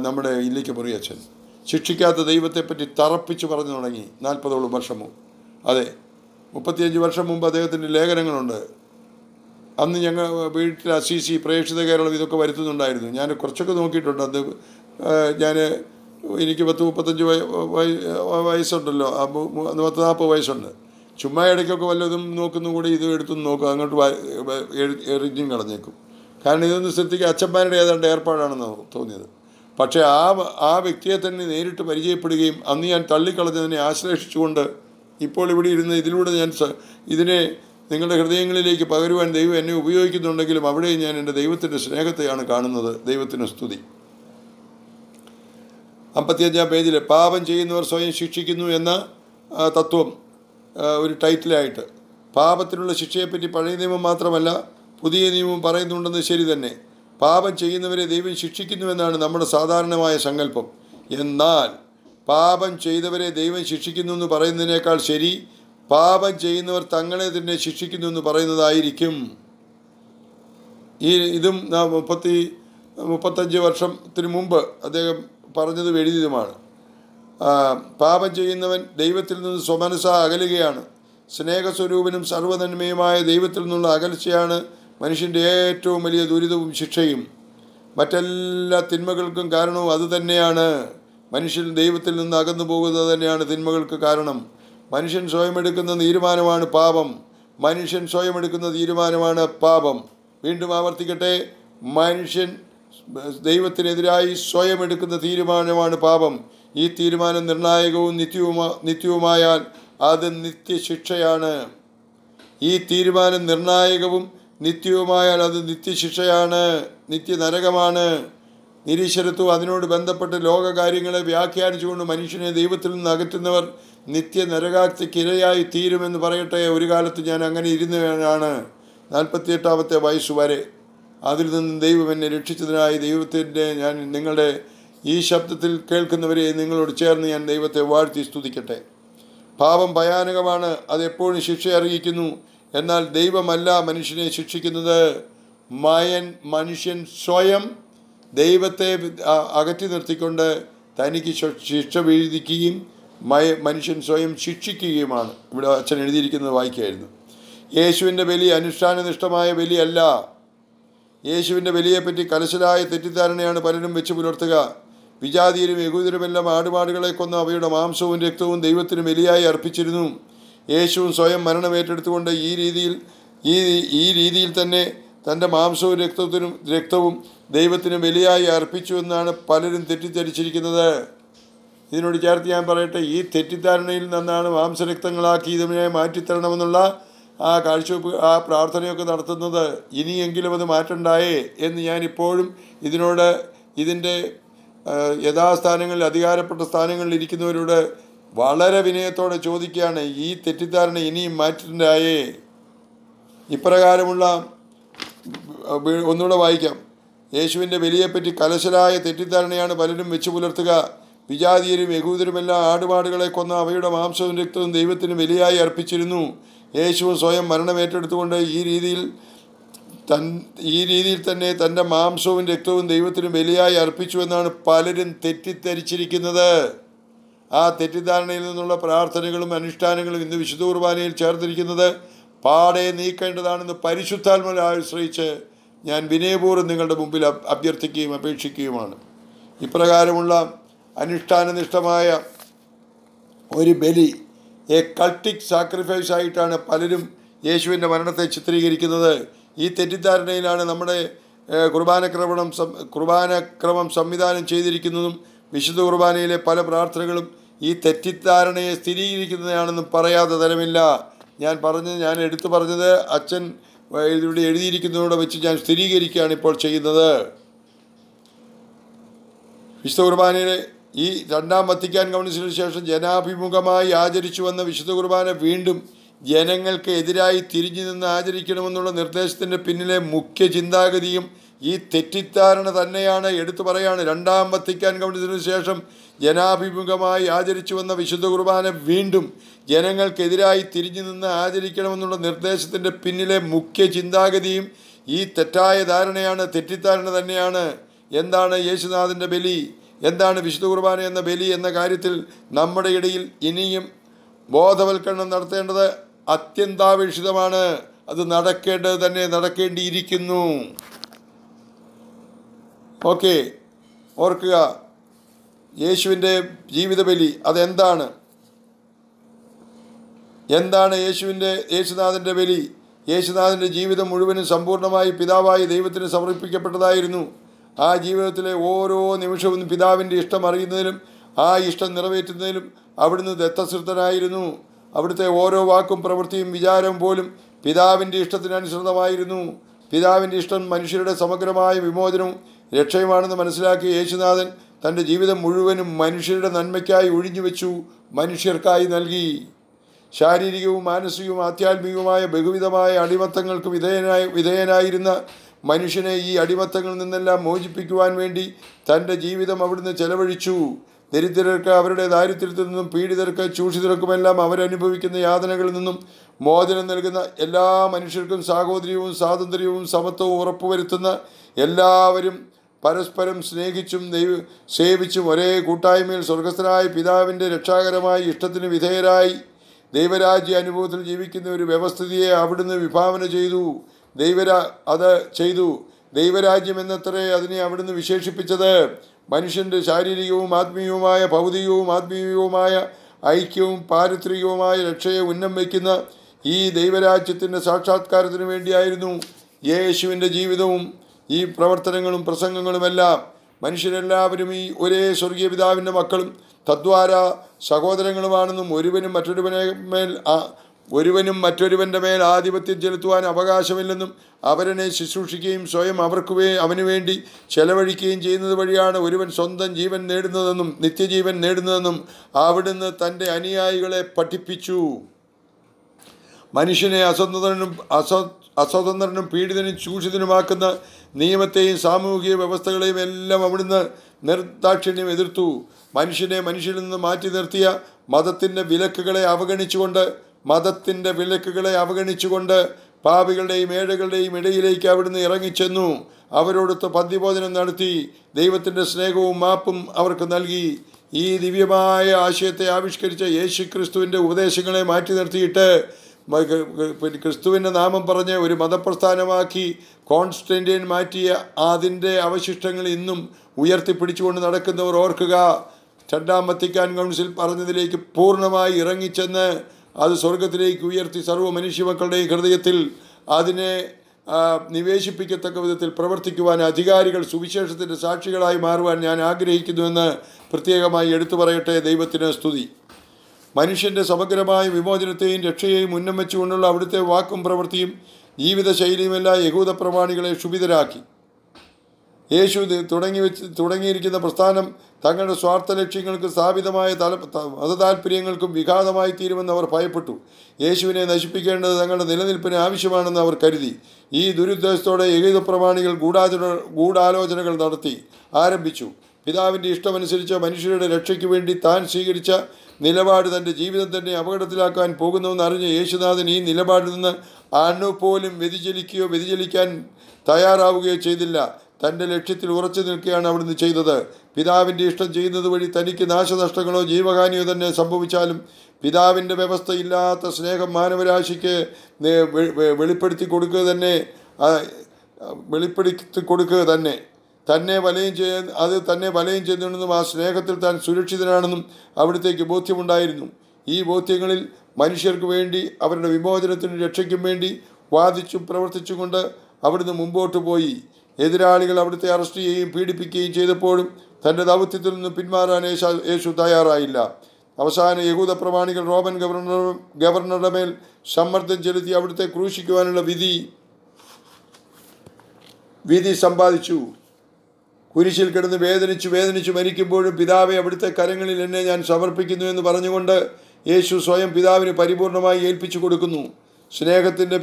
[SPEAKER 1] നമ്മുടെ ഇല്ലിക്കമുറി അച്ഛൻ ശിക്ഷിക്കാത്ത ദൈവത്തെപ്പറ്റി തറപ്പിച്ച് പറഞ്ഞു തുടങ്ങി നാൽപ്പതോളം വർഷം മുമ്പ് അതെ മുപ്പത്തിയഞ്ച് വർഷം മുമ്പ് അദ്ദേഹത്തിൻ്റെ ലേഖനങ്ങളുണ്ട് അന്ന് ഞങ്ങൾ വീട്ടിൽ സി പ്രേക്ഷിത കേരളം ഇതൊക്കെ വരുത്തുന്നുണ്ടായിരുന്നു ഞാൻ കുറച്ചൊക്കെ നോക്കിയിട്ടുണ്ട് അത് ഞാൻ എനിക്ക് പത്ത് മുപ്പത്തഞ്ച് വയസ്സുണ്ടല്ലോ പത്ത് നാൽപ്പത് വയസ്സുണ്ട് ചുമ്മാ ഇടയ്ക്കൊക്കെ വല്ലതും നോക്കുന്നു കൂടി ഇത് എടുത്തു നോക്കുക അങ്ങോട്ട് എറിഞ്ഞും കളഞ്ഞേക്കും കാരണം ഇതൊന്ന് ശ്രദ്ധിക്കുക അച്ഛന്മാരുടെ ഏതാണ്ട് ഏർപ്പാടാണെന്ന് തോന്നിയത് പക്ഷേ ആ ആ വ്യക്തിയെ തന്നെ നേരിട്ട് പരിചയപ്പെടുകയും അന്ന് ഞാൻ തള്ളിക്കളഞ്ഞതിനെ ആശ്ലേഷിച്ചുകൊണ്ട് ഇപ്പോൾ ഇവിടെ ഇരുന്ന് ഇതിലൂടെ ഞാൻ ഇതിനെ നിങ്ങളുടെ ഹൃദയങ്ങളിലേക്ക് പകരുവാൻ ദൈവം എന്നെ ഉപയോഗിക്കുന്നുണ്ടെങ്കിലും അവിടെ ഞാൻ എൻ്റെ ദൈവത്തിൻ്റെ സ്നേഹത്തെയാണ് കാണുന്നത് ദൈവത്തിൻ്റെ സ്തുതി അമ്പത്തിയഞ്ചാം പേജിൽ പാപം ചെയ്യുന്നവർ സ്വയം ശിക്ഷിക്കുന്നു എന്ന തത്വം ഒരു ടൈറ്റിലായിട്ട് പാപത്തിനുള്ള ശിക്ഷയെപ്പറ്റി പഴയ നിയമം മാത്രമല്ല പുതിയ നിയമം പറയുന്നുണ്ടെന്ന് ശരി തന്നെ പാപം ചെയ്യുന്നവരെ ദൈവം ശിക്ഷിക്കുന്നുവെന്നാണ് നമ്മുടെ സാധാരണമായ സങ്കല്പം എന്നാൽ പാപം ചെയ്തവരെ ദൈവം ശിക്ഷിക്കുന്നു എന്ന് പറയുന്നതിനേക്കാൾ ശരി പാപം ചെയ്യുന്നവർ തങ്ങളെ തന്നെ ശിക്ഷിക്കുന്നു എന്ന് പറയുന്നതായിരിക്കും ഈ ഇതും മുപ്പത്തി മുപ്പത്തഞ്ച് വർഷത്തിന് മുമ്പ് അദ്ദേഹം പറഞ്ഞത് എഴുതിയതുമാണ് പാപം ചെയ്യുന്നവൻ ദൈവത്തിൽ നിന്ന് സ്വമനസ അകലുകയാണ് സ്നേഹസ്വരൂപനും സർവ്വനന്മയുമായ ദൈവത്തിൽ നിന്നുള്ള അകൽച്ചയാണ് മനുഷ്യൻ്റെ ഏറ്റവും വലിയ ദുരിതവും ശിക്ഷയും മറ്റെല്ലാ തിന്മകൾക്കും കാരണവും അതുതന്നെയാണ് മനുഷ്യൻ ദൈവത്തിൽ നിന്ന് അകന്നു പോകുന്നത് തന്നെയാണ് തിന്മകൾക്ക് കാരണം മനുഷ്യൻ സ്വയം എടുക്കുന്ന തീരുമാനമാണ് പാപം മനുഷ്യൻ സ്വയം എടുക്കുന്ന തീരുമാനമാണ് പാപം വീണ്ടും ആവർത്തിക്കട്ടെ മനുഷ്യൻ ദൈവത്തിനെതിരായി സ്വയം എടുക്കുന്ന തീരുമാനമാണ് പാപം ഈ തീരുമാനം നിർണായകവും നിത്യവുമാ നിത്യവുമായാൽ അത് നിത്യശിക്ഷയാണ് ഈ തീരുമാനം നിർണായകവും നിത്യവുമായാൽ അത് നിത്യശിക്ഷയാണ് നിത്യനരകമാണ് നിരീശ്വരത്വം അതിനോട് ബന്ധപ്പെട്ട് ലോകകാര്യങ്ങളെ വ്യാഖ്യാനിച്ചുകൊണ്ട് മനുഷ്യനെ ദൈവത്തിൽ നിന്ന് അകറ്റുന്നവർ നിത്യ നരകാക്തിക്കിരയായി തീരുമെന്ന് പറയട്ടെ ഒരു കാലത്ത് ഞാൻ അങ്ങനെ ഇരുന്നവനാണ് നാൽപ്പത്തിയെട്ടാമത്തെ വയസ്സ് വരെ അതിൽ നിന്ന് ദൈവം എന്നെ രക്ഷിച്ചതിനായി ദൈവത്തിൻ്റെ ഞാൻ നിങ്ങളുടെ ഈ ശബ്ദത്തിൽ കേൾക്കുന്നവരെ നിങ്ങളോട് ചേർന്ന് ഞാൻ ദൈവത്തെ വാഴ്ത്തി സ്തുതിക്കട്ടെ പാപം ഭയാനകമാണ് അതെപ്പോഴും ശിക്ഷ അറിയിക്കുന്നു എന്നാൽ ദൈവമല്ല മനുഷ്യനെ ശിക്ഷിക്കുന്നത് മയൻ മനുഷ്യൻ സ്വയം ദൈവത്തെ അകറ്റി നിർത്തിക്കൊണ്ട് തനിക്ക് ശിക്ഷ വീതിക്കുകയും മയ മനുഷ്യൻ സ്വയം ശിക്ഷിക്കുകയുമാണ് ഇവിടെ അച്ഛൻ എഴുതിയിരിക്കുന്നത് വായിക്കുകയായിരുന്നു യേശുവിൻ്റെ ബലി അനുഷ്ഠാനനിഷ്ഠമായ ബലിയല്ല യേശുവിൻ്റെ ബലിയെപ്പറ്റി കലശലായ തെറ്റിദ്ധാരണയാണ് പലരും വെച്ച് പുലർത്തുക വിജാതിയിലും യഹൂദരുമെല്ലാം ആടുപാടുകളെ കൊന്ന് അവയുടെ മാംസവും രക്തവും ദൈവത്തിന് ബലിയായി അർപ്പിച്ചിരുന്നു യേശുവും സ്വയം മരണമേറ്റെടുത്തുകൊണ്ട് ഈ രീതിയിൽ ഈ ഈ രീതിയിൽ തന്നെ തൻ്റെ മാംസവും രക്തത്തിനും രക്തവും ദൈവത്തിന് ബലിയായി അർപ്പിച്ചു എന്നാണ് പലരും തെറ്റിദ്ധരിച്ചിരിക്കുന്നത് ഇതിനോട് ചേർത്ത് ഞാൻ പറയട്ടെ ഈ തെറ്റിദ്ധാരണയിൽ നിന്നാണ് മാംസരക്തങ്ങളാക്കി ഇതിനെ മാറ്റിത്തരണമെന്നുള്ള ആ കാഴ്ചവെപ്പ് ആ പ്രാർത്ഥനയൊക്കെ നടത്തുന്നത് ഇനിയെങ്കിലും അത് മാറ്റണ്ടായേ എന്ന് ഞാൻ ഇപ്പോഴും ഇതിനോട് ഇതിൻ്റെ യഥാസ്ഥാനങ്ങളിൽ അധികാരപ്പെട്ട സ്ഥാനങ്ങളിൽ ഇരിക്കുന്നവരോട് വളരെ വിനയത്തോടെ ചോദിക്കുകയാണ് ഈ തെറ്റിദ്ധാരണ ഇനിയും മാറ്റിണ്ടായേ ഇപ്രകാരമുള്ള ഒന്നുകൂടെ വായിക്കാം യേശുവിൻ്റെ ബലിയെപ്പറ്റി കലശലായ തെറ്റിദ്ധാരണയാണ് പലരും വെച്ചു പുലർത്തുക വിജാതീയരും യഹൂദരുമെല്ലാം ആടുപാടുകളെ കൊന്ന അവയുടെ മാംസവും രക്തവും ദൈവത്തിന് ബലിയായി അർപ്പിച്ചിരുന്നു യേശുവും സ്വയം മരണമേറ്റെടുത്തുകൊണ്ട് ഈ രീതിയിൽ തൻ ഈ രീതിയിൽ തന്നെ തൻ്റെ മാംസവും രക്തവും ദൈവത്തിന് ബലിയായി അർപ്പിച്ചുവെന്നാണ് പലരും തെറ്റിദ്ധരിച്ചിരിക്കുന്നത് ആ തെറ്റിദ്ധാരണയിൽ നിന്നുള്ള പ്രാർത്ഥനകളും അനുഷ്ഠാനങ്ങളും ഇന്ന് വിശുദ്ധ കുർബാനയിൽ ചേർത്തിരിക്കുന്നത് പാടെ നീക്കേണ്ടതാണെന്ന് പരിശുദ്ധാത്മനെ ആശ്രയിച്ച് ഞാൻ വിനയപൂർവ്വം നിങ്ങളുടെ മുമ്പിൽ അഭ്യർത്ഥിക്കുകയും അപേക്ഷിക്കുകയുമാണ് ഇപ്രകാരമുള്ള അനുഷ്ഠാനനിഷ്ഠമായ ഒരു ബലി എ കൾട്ടിക് സാക്രിഫൈസ് ആയിട്ടാണ് പലരും യേശുവിൻ്റെ മരണത്തെ ചിത്രീകരിക്കുന്നത് ഈ തെറ്റിദ്ധാരണയിലാണ് നമ്മുടെ കുർബാനക്രമണം കുർബാനക്രമം സംവിധാനം ചെയ്തിരിക്കുന്നതും വിശുദ്ധ കുർബാനയിലെ പല പ്രാർത്ഥനകളും ഈ തെറ്റിദ്ധാരണയെ സ്ഥിരീകരിക്കുന്നതാണെന്നും പറയാതെ തരമില്ല ഞാൻ പറഞ്ഞത് ഞാൻ എടുത്തു പറഞ്ഞത് അച്ഛൻ ഇവിടെ എഴുതിയിരിക്കുന്നതോടെ വെച്ച് ഞാൻ സ്ഥിരീകരിക്കുകയാണ് ഇപ്പോൾ ചെയ്യുന്നത് വിശുദ്ധ കുർബാനയുടെ ഈ രണ്ടാം വത്തിക്കാൻ കൗൺസിലിന് ശേഷം ജനാഭിമുഖമായി ആചരിച്ചു വന്ന വിശുദ്ധ കുർബാന വീണ്ടും ജനങ്ങൾക്ക് എതിരായി തിരിഞ്ഞു നിന്ന് ആചരിക്കണമെന്നുള്ള നിർദ്ദേശത്തിൻ്റെ പിന്നിലെ മുഖ്യ ചിന്താഗതിയും ഈ തെറ്റിദ്ധാരണ തന്നെയാണ് എടുത്തു പറയാണ് രണ്ടാം വത്തിക്കാൻ കൗൺസിലിന് ശേഷം ജനാഭിമുഖമായി വന്ന വിശുദ്ധ കുർബാന വീണ്ടും ജനങ്ങൾക്കെതിരായി തിരിഞ്ഞു നിന്ന് ആചരിക്കണമെന്നുള്ള നിർദ്ദേശത്തിൻ്റെ പിന്നിലെ മുഖ്യ ചിന്താഗതിയും ഈ തെറ്റായ ധാരണയാണ് തെറ്റിദ്ധാരണ തന്നെയാണ് എന്താണ് യേശുനാഥൻ്റെ ബലി എന്താണ് വിശുദ്ധ കുർബാന എന്ന ബലി എന്ന കാര്യത്തിൽ നമ്മുടെ ഇടയിൽ ഇനിയും ബോധവൽക്കരണം നടത്തേണ്ടത് അത്യന്താപേക്ഷിതമാണ് അത് നടക്കേണ്ടത് തന്നെ നടക്കേണ്ടിയിരിക്കുന്നു ഓക്കെ ഓർക്കുക യേശുവിൻ്റെ ജീവിതബലി അതെന്താണ് എന്താണ് യേശുവിൻ്റെ യേശുനാഥൻ്റെ ബലി യേശുനാഥൻ്റെ ജീവിതം മുഴുവനും സമ്പൂർണ്ണമായി പിതാവായി ദൈവത്തിന് സമർപ്പിക്കപ്പെട്ടതായിരുന്നു ആ ജീവിതത്തിലെ ഓരോ നിമിഷവും പിതാവിൻ്റെ ഇഷ്ടം അറിയുന്നതിലും ആ ഇഷ്ടം നിറവേറ്റുന്നതിലും അവിടുന്ന് ദത്തശ്രുതനായിരുന്നു അവിടുത്തെ ഓരോ വാക്കും പ്രവൃത്തിയും വിചാരവും പോലും പിതാവിൻ്റെ ഇഷ്ടത്തിനനുസൃതമായിരുന്നു പിതാവിൻ്റെ ഇഷ്ടം മനുഷ്യരുടെ സമഗ്രമായ വിമോചനവും രക്ഷയുമാണെന്ന് മനസ്സിലാക്കിയ യേശുനാഥൻ തൻ്റെ ജീവിതം മുഴുവനും മനുഷ്യരുടെ നന്മയ്ക്കായി വെച്ചു മനുഷ്യർക്കായി നൽകി ശാരീരികവും മാനസികവും ആധ്യാത്മികവുമായ ബഹുവിധമായ അടിമത്തങ്ങൾക്ക് വിധേയനായി വിധേയനായിരുന്ന മനുഷ്യനെ ഈ അടിമത്തങ്ങളിൽ നിന്നെല്ലാം മോചിപ്പിക്കുവാൻ വേണ്ടി തൻ്റെ ജീവിതം അവിടുന്ന് ചെലവഴിച്ചു ദരിദ്രർക്ക് അവരുടെ ദാരിദ്ര്യത്തിൽ നിന്നും പീഡിതർക്ക് ചൂഷിതർക്കുമെല്ലാം അവരനുഭവിക്കുന്ന യാതനകളിൽ നിന്നും മോചനം നൽകുന്ന എല്ലാ മനുഷ്യർക്കും സാഹോദര്യവും സ്വാതന്ത്ര്യവും സമത്വവും ഉറപ്പുവരുത്തുന്ന എല്ലാവരും പരസ്പരം സ്നേഹിച്ചും ദൈവ സേവിച്ചും ഒരേ കൂട്ടായ്മയിൽ സ്വർഗസ്ഥനായ പിതാവിൻ്റെ രക്ഷാകരമായി ഇഷ്ടത്തിന് വിധേയരായി ദൈവരാജ്യ അനുഭവത്തിൽ ജീവിക്കുന്ന ഒരു വ്യവസ്ഥിതിയെ അവിടുന്ന് വിഭാവന ചെയ്തു ദൈവരാ അത് ചെയ്തു ദൈവരാജ്യം എന്നത്രേ അതിനെ അവിടുന്ന് വിശേഷിപ്പിച്ചത് മനുഷ്യൻ്റെ ശാരീരികവും ആത്മീയവുമായ ഭൗതികവും ആത്മീയവുമായ ഐക്യവും പാരിത്രികവുമായ രക്ഷയെ ഉന്നം വയ്ക്കുന്ന ഈ ദൈവരാജ്യത്തിൻ്റെ സാക്ഷാത്കാരത്തിന് വേണ്ടിയായിരുന്നു യേശുവിൻ്റെ ജീവിതവും ഈ പ്രവർത്തനങ്ങളും പ്രസംഗങ്ങളുമെല്ലാം മനുഷ്യരെല്ലാവരും ഈ ഒരേ സ്വർഗീയ പിതാവിൻ്റെ മക്കളും തദ്വാര സഹോദരങ്ങളുമാണെന്നും ഒരുവനും മറ്റൊരുവനെ മേൽ ഒരുവനും മറ്റൊരുവൻ്റെ മേൽ ആധിപത്യം ചെലുത്തുവാൻ അവകാശമില്ലെന്നും അവരനെ ശുശ്രൂഷിക്കുകയും സ്വയം അവർക്ക് അവനു വേണ്ടി ചെലവഴിക്കുകയും ചെയ്യുന്നത് വഴിയാണ് ഒരുവൻ സ്വന്തം ജീവൻ നേടുന്നതെന്നും നിത്യജീവൻ നേടുന്നതെന്നും അവിടുന്ന് തൻ്റെ അനുയായികളെ പഠിപ്പിച്ചു മനുഷ്യനെ അസ്വതന്ത്രനും അസ്വ അസ്വതന്ത്രനും പീഡിതനും ചൂഷിതനുമാക്കുന്ന നിയമത്തെയും സാമൂഹിക വ്യവസ്ഥകളെയും എല്ലാം അവിടുന്ന് നിർദാക്ഷിണ്യം എതിർത്തു മനുഷ്യനെ മനുഷ്യനിൽ നിന്ന് മാറ്റി നിർത്തിയ മതത്തിൻ്റെ വിലക്കുകളെ അവഗണിച്ചുകൊണ്ട് മതത്തിൻ്റെ വിലക്കുകളെ അവഗണിച്ചുകൊണ്ട് പാപികളുടെയും ഏഴകളുടെയും ഇടയിലേക്ക് അവിടുന്ന് ഇറങ്ങിച്ചെന്നു അവരോടൊത്ത് പദ്യബോധനം നടത്തി ദൈവത്തിൻ്റെ സ്നേഹവും മാപ്പും അവർക്ക് നൽകി ഈ ദിവ്യമായ ആശയത്തെ ആവിഷ്കരിച്ച യേശു ക്രിസ്തുവിൻ്റെ ഉപദേശങ്ങളെ മാറ്റി നിർത്തിയിട്ട് ക്രിസ്തുവിൻ്റെ നാമം പറഞ്ഞ് ഒരു മതപ്രസ്ഥാനമാക്കി കോൺസ്റ്റന്റൈൻ മാറ്റിയ അതിൻ്റെ അവശിഷ്ടങ്ങൾ ഇന്നും ഉയർത്തിപ്പിടിച്ചുകൊണ്ട് നടക്കുന്നവർ ഓർക്കുക രണ്ടാം വത്തിക്കാൻ കൗൺസിൽ പറഞ്ഞതിലേക്ക് പൂർണ്ണമായി ഇറങ്ങിച്ചെന്ന് അത് സ്വർഗത്തിലേക്ക് ഉയർത്തി സർവ്വ മക്കളുടെയും ഹൃദയത്തിൽ അതിനെ നിവേശിപ്പിക്കത്തക്ക വിധത്തിൽ പ്രവർത്തിക്കുവാൻ അധികാരികൾ സുവിശേഷത്തിൻ്റെ സാക്ഷികളായി മാറുവാൻ ഞാൻ ആഗ്രഹിക്കുന്നുവെന്ന് പ്രത്യേകമായി എടുത്തു പറയട്ടെ ദൈവത്തിന് സ്തുതി മനുഷ്യൻ്റെ സമഗ്രമായ വിമോചനത്തെയും രക്ഷയെയും ഉന്നം വെച്ചുകൊണ്ടുള്ള അവിടുത്തെ വാക്കും പ്രവൃത്തിയും ജീവിതശൈലിയുമെല്ലാം യഹൂദ പ്രമാണികളെ ക്ഷുഭിതരാക്കി യേശു തുടങ്ങി വെച്ച് തുടങ്ങിയിരിക്കുന്ന പ്രസ്ഥാനം തങ്ങളുടെ സ്വാർത്ഥ ലക്ഷ്യങ്ങൾക്ക് സ്ഥാപിതമായ തല മതതാൽപര്യങ്ങൾക്കും വിഘാതമായി തീരുമെന്ന് അവർ ഭയപ്പെട്ടു യേശുവിനെ നശിപ്പിക്കേണ്ടത് തങ്ങളുടെ നിലനിൽപ്പിന് ആവശ്യമാണെന്ന് അവർ കരുതി ഈ ദുരുദ്ദേശത്തോടെ യഹീത പ്രമാണികൾ ഗൂഢാചര ഗൂഢാലോചനകൾ നടത്തി ആരംഭിച്ചു പിതാവിൻ്റെ ഇഷ്ടമനുസരിച്ച് മനുഷ്യരുടെ രക്ഷയ്ക്ക് വേണ്ടി താൻ സ്വീകരിച്ച നിലപാട് തൻ്റെ ജീവിതം തന്നെ അപകടത്തിലാക്കാൻ പോകുന്നുവെന്ന് അറിഞ്ഞ യേശുനാഥൻ ഈ നിലപാടിൽ നിന്ന് അണു പോലും വ്യതിചലിക്കുകയോ വ്യതിചലിക്കാൻ തയ്യാറാവുകയോ ചെയ്തില്ല തൻ്റെ ലക്ഷ്യത്തിൽ ഉറച്ചു നിൽക്കുകയാണ് അവിടുന്ന് ചെയ്തത് പിതാവിൻ്റെ ഇഷ്ടം ചെയ്യുന്നത് വഴി തനിക്ക് നാശനഷ്ടങ്ങളോ ജീവഹാനിയോ തന്നെ സംഭവിച്ചാലും പിതാവിൻ്റെ വ്യവസ്ഥയില്ലാത്ത സ്നേഹം മാനവരാശിക്ക് വെളിപ്പെടുത്തി കൊടുക്കുക തന്നെ വെളിപ്പെടുത്തി കൊടുക്കുക തന്നെ തന്നെ വലയം ചെയ്യ അത് തന്നെ വലയം ചെയ്യുന്നുണ്ടെന്നും ആ സ്നേഹത്തിൽ താൻ സുരക്ഷിതനാണെന്നും അവിടത്തേക്ക് ബോധ്യമുണ്ടായിരുന്നു ഈ ബോധ്യങ്ങളിൽ മനുഷ്യർക്ക് വേണ്ടി അവരുടെ വിമോചനത്തിനും രക്ഷയ്ക്കും വേണ്ടി വാദിച്ചും പ്രവർത്തിച്ചുകൊണ്ട് അവിടുന്ന് മുമ്പോട്ട് പോയി എതിരാളികൾ അവിടുത്തെ അറസ്റ്റ് ചെയ്യുകയും പീഡിപ്പിക്കുകയും ചെയ്തപ്പോഴും തൻ്റെ ദൗത്യത്തിൽ നിന്ന് പിന്മാറാൻ യേശു തയ്യാറായില്ല അവസാന യഹൂദ പ്രമാണികൾ റോമൻ ഗവർണർ ഗവർണറുടെ മേൽ സമ്മർദ്ദം ചെലുത്തി അവിടുത്തെ ക്രൂശിക്കുവാനുള്ള വിധി വിധി സമ്പാദിച്ചു കുരിശിൽ കിടന്ന് വേദനിച്ചു വേദനിച്ചു മരിക്കുമ്പോഴും പിതാവെ അവിടുത്തെ കരങ്ങളിൽ എന്നെ ഞാൻ സമർപ്പിക്കുന്നു എന്ന് പറഞ്ഞുകൊണ്ട് യേശു സ്വയം പിതാവിന് പരിപൂർണമായി ഏൽപ്പിച്ചു കൊടുക്കുന്നു സ്നേഹത്തിൻ്റെ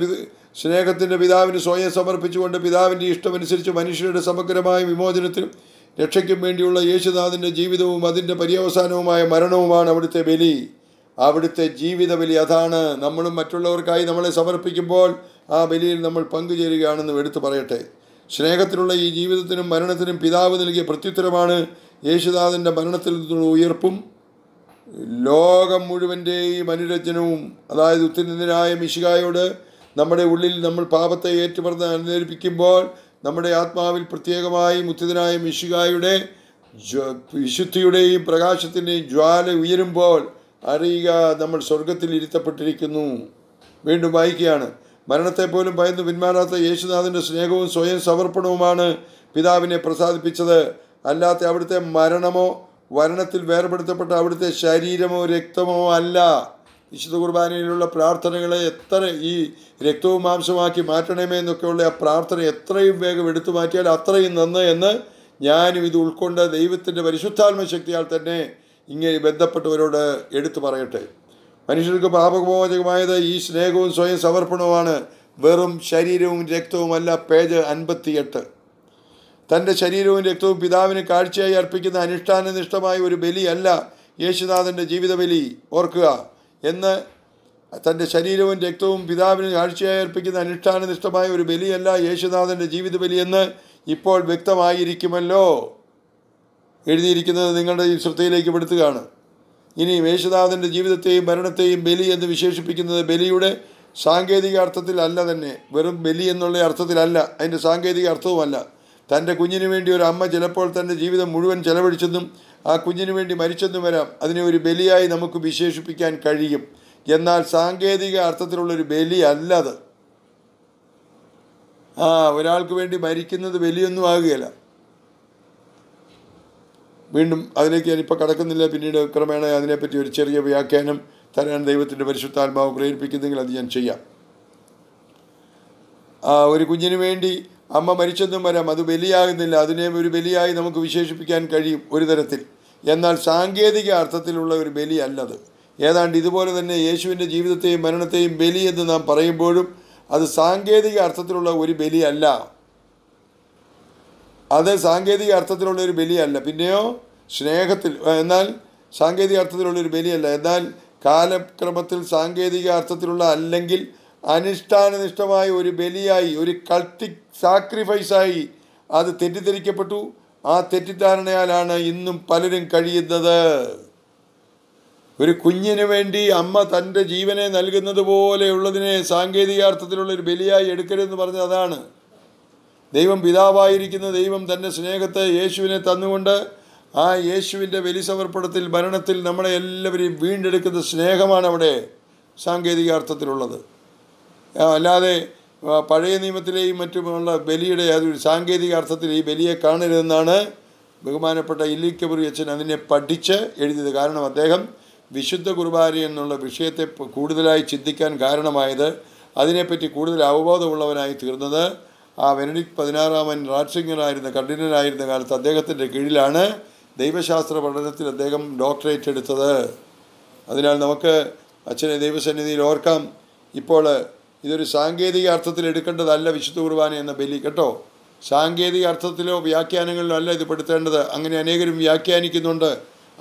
[SPEAKER 1] സ്നേഹത്തിൻ്റെ പിതാവിന് സ്വയം സമർപ്പിച്ചുകൊണ്ട് പിതാവിൻ്റെ ഇഷ്ടമനുസരിച്ച് മനുഷ്യരുടെ സമഗ്രമായ വിമോചനത്തിനും രക്ഷയ്ക്കും വേണ്ടിയുള്ള യേശുനാഥിൻ്റെ ജീവിതവും അതിൻ്റെ പര്യവസാനവുമായ മരണവുമാണ് അവിടുത്തെ ബലി അവിടുത്തെ ജീവിത ബലി അതാണ് നമ്മളും മറ്റുള്ളവർക്കായി നമ്മളെ സമർപ്പിക്കുമ്പോൾ ആ ബലിയിൽ നമ്മൾ പങ്കുചേരുകയാണെന്ന് എടുത്തു പറയട്ടെ സ്നേഹത്തിലുള്ള ഈ ജീവിതത്തിനും മരണത്തിനും പിതാവ് നൽകിയ പ്രത്യുത്തരമാണ് യേശുനാഥൻ്റെ മരണത്തിൽ നിന്നുള്ള ഉയർപ്പും ലോകം മുഴുവൻ്റെയും അനുരചനവും അതായത് ഉത്തരനായ മിശികായോട് നമ്മുടെ ഉള്ളിൽ നമ്മൾ പാപത്തെ ഏറ്റുപറന്ന് അനുനേരിപ്പിക്കുമ്പോൾ നമ്മുടെ ആത്മാവിൽ പ്രത്യേകമായി മുത്തനായ മിശികായുടെ വിശുദ്ധിയുടെയും പ്രകാശത്തിൻ്റെയും ജ്വാല ഉയരുമ്പോൾ അറിയുക നമ്മൾ സ്വർഗത്തിൽ ഇരുത്തപ്പെട്ടിരിക്കുന്നു വീണ്ടും വായിക്കുകയാണ് മരണത്തെ പോലും ഭയന്ന് പിന്മാറാത്ത യേശുനാഥൻ്റെ സ്നേഹവും സ്വയം സമർപ്പണവുമാണ് പിതാവിനെ പ്രസാദിപ്പിച്ചത് അല്ലാത്ത അവിടുത്തെ മരണമോ വരണത്തിൽ വേർപെടുത്തപ്പെട്ട അവിടുത്തെ ശരീരമോ രക്തമോ അല്ല വിശുദ്ധ കുർബാനയിലുള്ള പ്രാർത്ഥനകളെ എത്ര ഈ രക്തവും മാംസമാക്കി മാറ്റണമേ എന്നൊക്കെയുള്ള ആ പ്രാർത്ഥന എത്രയും വേഗം എടുത്തു മാറ്റിയാൽ അത്രയും നന്ന് എന്ന് ഞാനും ഇത് ഉൾക്കൊണ്ട് ദൈവത്തിൻ്റെ പരിശുദ്ധാത്മ ശക്തിയാൽ തന്നെ ഇങ്ങനെ ബന്ധപ്പെട്ടവരോട് എടുത്തു പറയട്ടെ മനുഷ്യർക്ക് പാപമോചകമായത് ഈ സ്നേഹവും സ്വയം സമർപ്പണവുമാണ് വെറും ശരീരവും രക്തവുമല്ല പേജ് അൻപത്തിയെട്ട് തൻ്റെ ശരീരവും രക്തവും പിതാവിന് കാഴ്ചയായി അർപ്പിക്കുന്ന അനുഷ്ഠാനനിഷ്ഠമായ ഒരു ബലിയല്ല യേശുനാഥൻ്റെ ജീവിത ബലി ഓർക്കുക എന്ന് തൻ്റെ ശരീരവും രക്തവും പിതാവിന് കാഴ്ചയായി അർപ്പിക്കുന്ന അനുഷ്ഠാനനിഷ്ഠമായ ഒരു ബലിയല്ല യേശുനാഥൻ്റെ ജീവിത ബലിയെന്ന് ഇപ്പോൾ വ്യക്തമായിരിക്കുമല്ലോ എഴുതിയിരിക്കുന്നത് നിങ്ങളുടെ ഈ ശ്രദ്ധയിലേക്ക് പെടുത്തുകയാണ് ഇനി യേശുനാഥൻ്റെ ജീവിതത്തെയും മരണത്തെയും ബലി എന്ന് വിശേഷിപ്പിക്കുന്നത് ബലിയുടെ സാങ്കേതിക അർത്ഥത്തിലല്ല തന്നെ വെറും ബലി എന്നുള്ള അർത്ഥത്തിലല്ല അതിൻ്റെ സാങ്കേതിക അർത്ഥവുമല്ല തൻ്റെ കുഞ്ഞിനു വേണ്ടി ഒരു അമ്മ ചിലപ്പോൾ തൻ്റെ ജീവിതം മുഴുവൻ ചെലവഴിച്ചെന്നും ആ കുഞ്ഞിനു വേണ്ടി മരിച്ചെന്നും വരാം അതിനെ ഒരു ബലിയായി നമുക്ക് വിശേഷിപ്പിക്കാൻ കഴിയും എന്നാൽ സാങ്കേതിക അർത്ഥത്തിലുള്ളൊരു ബലി അല്ല അത് ആ ഒരാൾക്ക് വേണ്ടി മരിക്കുന്നത് ബലിയൊന്നും ആകുകയില്ല വീണ്ടും അതിലേക്ക് ഞാനിപ്പോൾ കടക്കുന്നില്ല പിന്നീട് ക്രമേണ അതിനെപ്പറ്റി ഒരു ചെറിയ വ്യാഖ്യാനം തരാൻ ദൈവത്തിൻ്റെ പരിശുദ്ധാത്മാവ് പ്രേരിപ്പിക്കുന്നെങ്കിൽ അത് ഞാൻ ചെയ്യാം ഒരു കുഞ്ഞിന് വേണ്ടി അമ്മ മരിച്ചെന്നും വരാം അത് ബലിയാകുന്നില്ല അതിനെ ഒരു ബലിയായി നമുക്ക് വിശേഷിപ്പിക്കാൻ കഴിയും ഒരു തരത്തിൽ എന്നാൽ സാങ്കേതിക അർത്ഥത്തിലുള്ള ഒരു ബലി അല്ലത് ഏതാണ്ട് ഇതുപോലെ തന്നെ യേശുവിൻ്റെ ജീവിതത്തെയും മരണത്തെയും ബലി എന്ന് നാം പറയുമ്പോഴും അത് സാങ്കേതിക അർത്ഥത്തിലുള്ള ഒരു ബലിയല്ല അത് സാങ്കേതിക അർത്ഥത്തിലുള്ള ഒരു ബലിയല്ല പിന്നെയോ സ്നേഹത്തിൽ എന്നാൽ സാങ്കേതിക അർത്ഥത്തിലുള്ള ഒരു ബലിയല്ല എന്നാൽ കാലക്രമത്തിൽ സാങ്കേതിക അർത്ഥത്തിലുള്ള അല്ലെങ്കിൽ അനുഷ്ഠാനനിഷ്ഠമായ ഒരു ബലിയായി ഒരു കൾട്ടിക് സാക്രിഫൈസായി അത് തെറ്റിദ്ധരിക്കപ്പെട്ടു ആ തെറ്റിദ്ധാരണയാലാണ് ഇന്നും പലരും കഴിയുന്നത് ഒരു കുഞ്ഞിന് വേണ്ടി അമ്മ തൻ്റെ ജീവനെ നൽകുന്നത് പോലെയുള്ളതിനെ സാങ്കേതികാർത്ഥത്തിലുള്ള ഒരു ബലിയായി എടുക്കരുതെന്ന് പറഞ്ഞത് അതാണ് ദൈവം പിതാവായിരിക്കുന്ന ദൈവം തൻ്റെ സ്നേഹത്തെ യേശുവിനെ തന്നുകൊണ്ട് ആ യേശുവിൻ്റെ സമർപ്പണത്തിൽ മരണത്തിൽ നമ്മളെ എല്ലാവരെയും വീണ്ടെടുക്കുന്ന സ്നേഹമാണ് അവിടെ സാങ്കേതികാർത്ഥത്തിലുള്ളത് അല്ലാതെ പഴയ നിയമത്തിലെയും മറ്റുമുള്ള ബലിയുടെ അതൊരു സാങ്കേതിക അർത്ഥത്തിൽ ഈ ബലിയെ കാണരുതെന്നാണ് ബഹുമാനപ്പെട്ട ഇല്ലിക്കബുറി അച്ഛൻ അതിനെ പഠിച്ച് എഴുതിയത് കാരണം അദ്ദേഹം വിശുദ്ധ കുർബാന എന്നുള്ള വിഷയത്തെ കൂടുതലായി ചിന്തിക്കാൻ കാരണമായത് അതിനെപ്പറ്റി കൂടുതൽ അവബോധമുള്ളവനായി തീർന്നത് ആ വെനഡിക് പതിനാറാമൻ റാറ്റ്സിംഗറായിരുന്ന കണ്ടിനായിരുന്ന കാലത്ത് അദ്ദേഹത്തിൻ്റെ കീഴിലാണ് ദൈവശാസ്ത്ര പഠനത്തിൽ അദ്ദേഹം ഡോക്ടറേറ്റ് എടുത്തത് അതിനാൽ നമുക്ക് അച്ഛനെ ദൈവസന്നിധിയിൽ ഓർക്കാം ഇപ്പോൾ ഇതൊരു സാങ്കേതിക അർത്ഥത്തിൽ എടുക്കേണ്ടതല്ല വിശുദ്ധ കുർബാന എന്ന ബലി കേട്ടോ സാങ്കേതിക അർത്ഥത്തിലോ വ്യാഖ്യാനങ്ങളിലോ അല്ല ഇത് പെടുത്തേണ്ടത് അങ്ങനെ അനേകരും വ്യാഖ്യാനിക്കുന്നുണ്ട്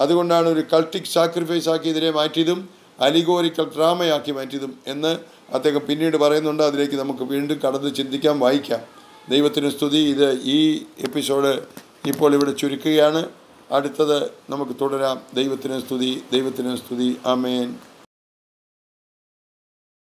[SPEAKER 1] അതുകൊണ്ടാണ് ഒരു കൾട്ടിക് സാക്രിഫൈസ് ആക്കി ഇതിനെ മാറ്റിയതും അലിഗോറിക്കൽ ഡ്രാമയാക്കി മാറ്റിയതും എന്ന് അദ്ദേഹം പിന്നീട് പറയുന്നുണ്ട് അതിലേക്ക് നമുക്ക് വീണ്ടും കടന്ന് ചിന്തിക്കാം വായിക്കാം ദൈവത്തിന് സ്തുതി ഇത് ഈ എപ്പിസോഡ് ഇപ്പോൾ ഇവിടെ ചുരുക്കുകയാണ് അടുത്തത് നമുക്ക് തുടരാം ദൈവത്തിന് സ്തുതി ദൈവത്തിന് സ്തുതി ആമേൻ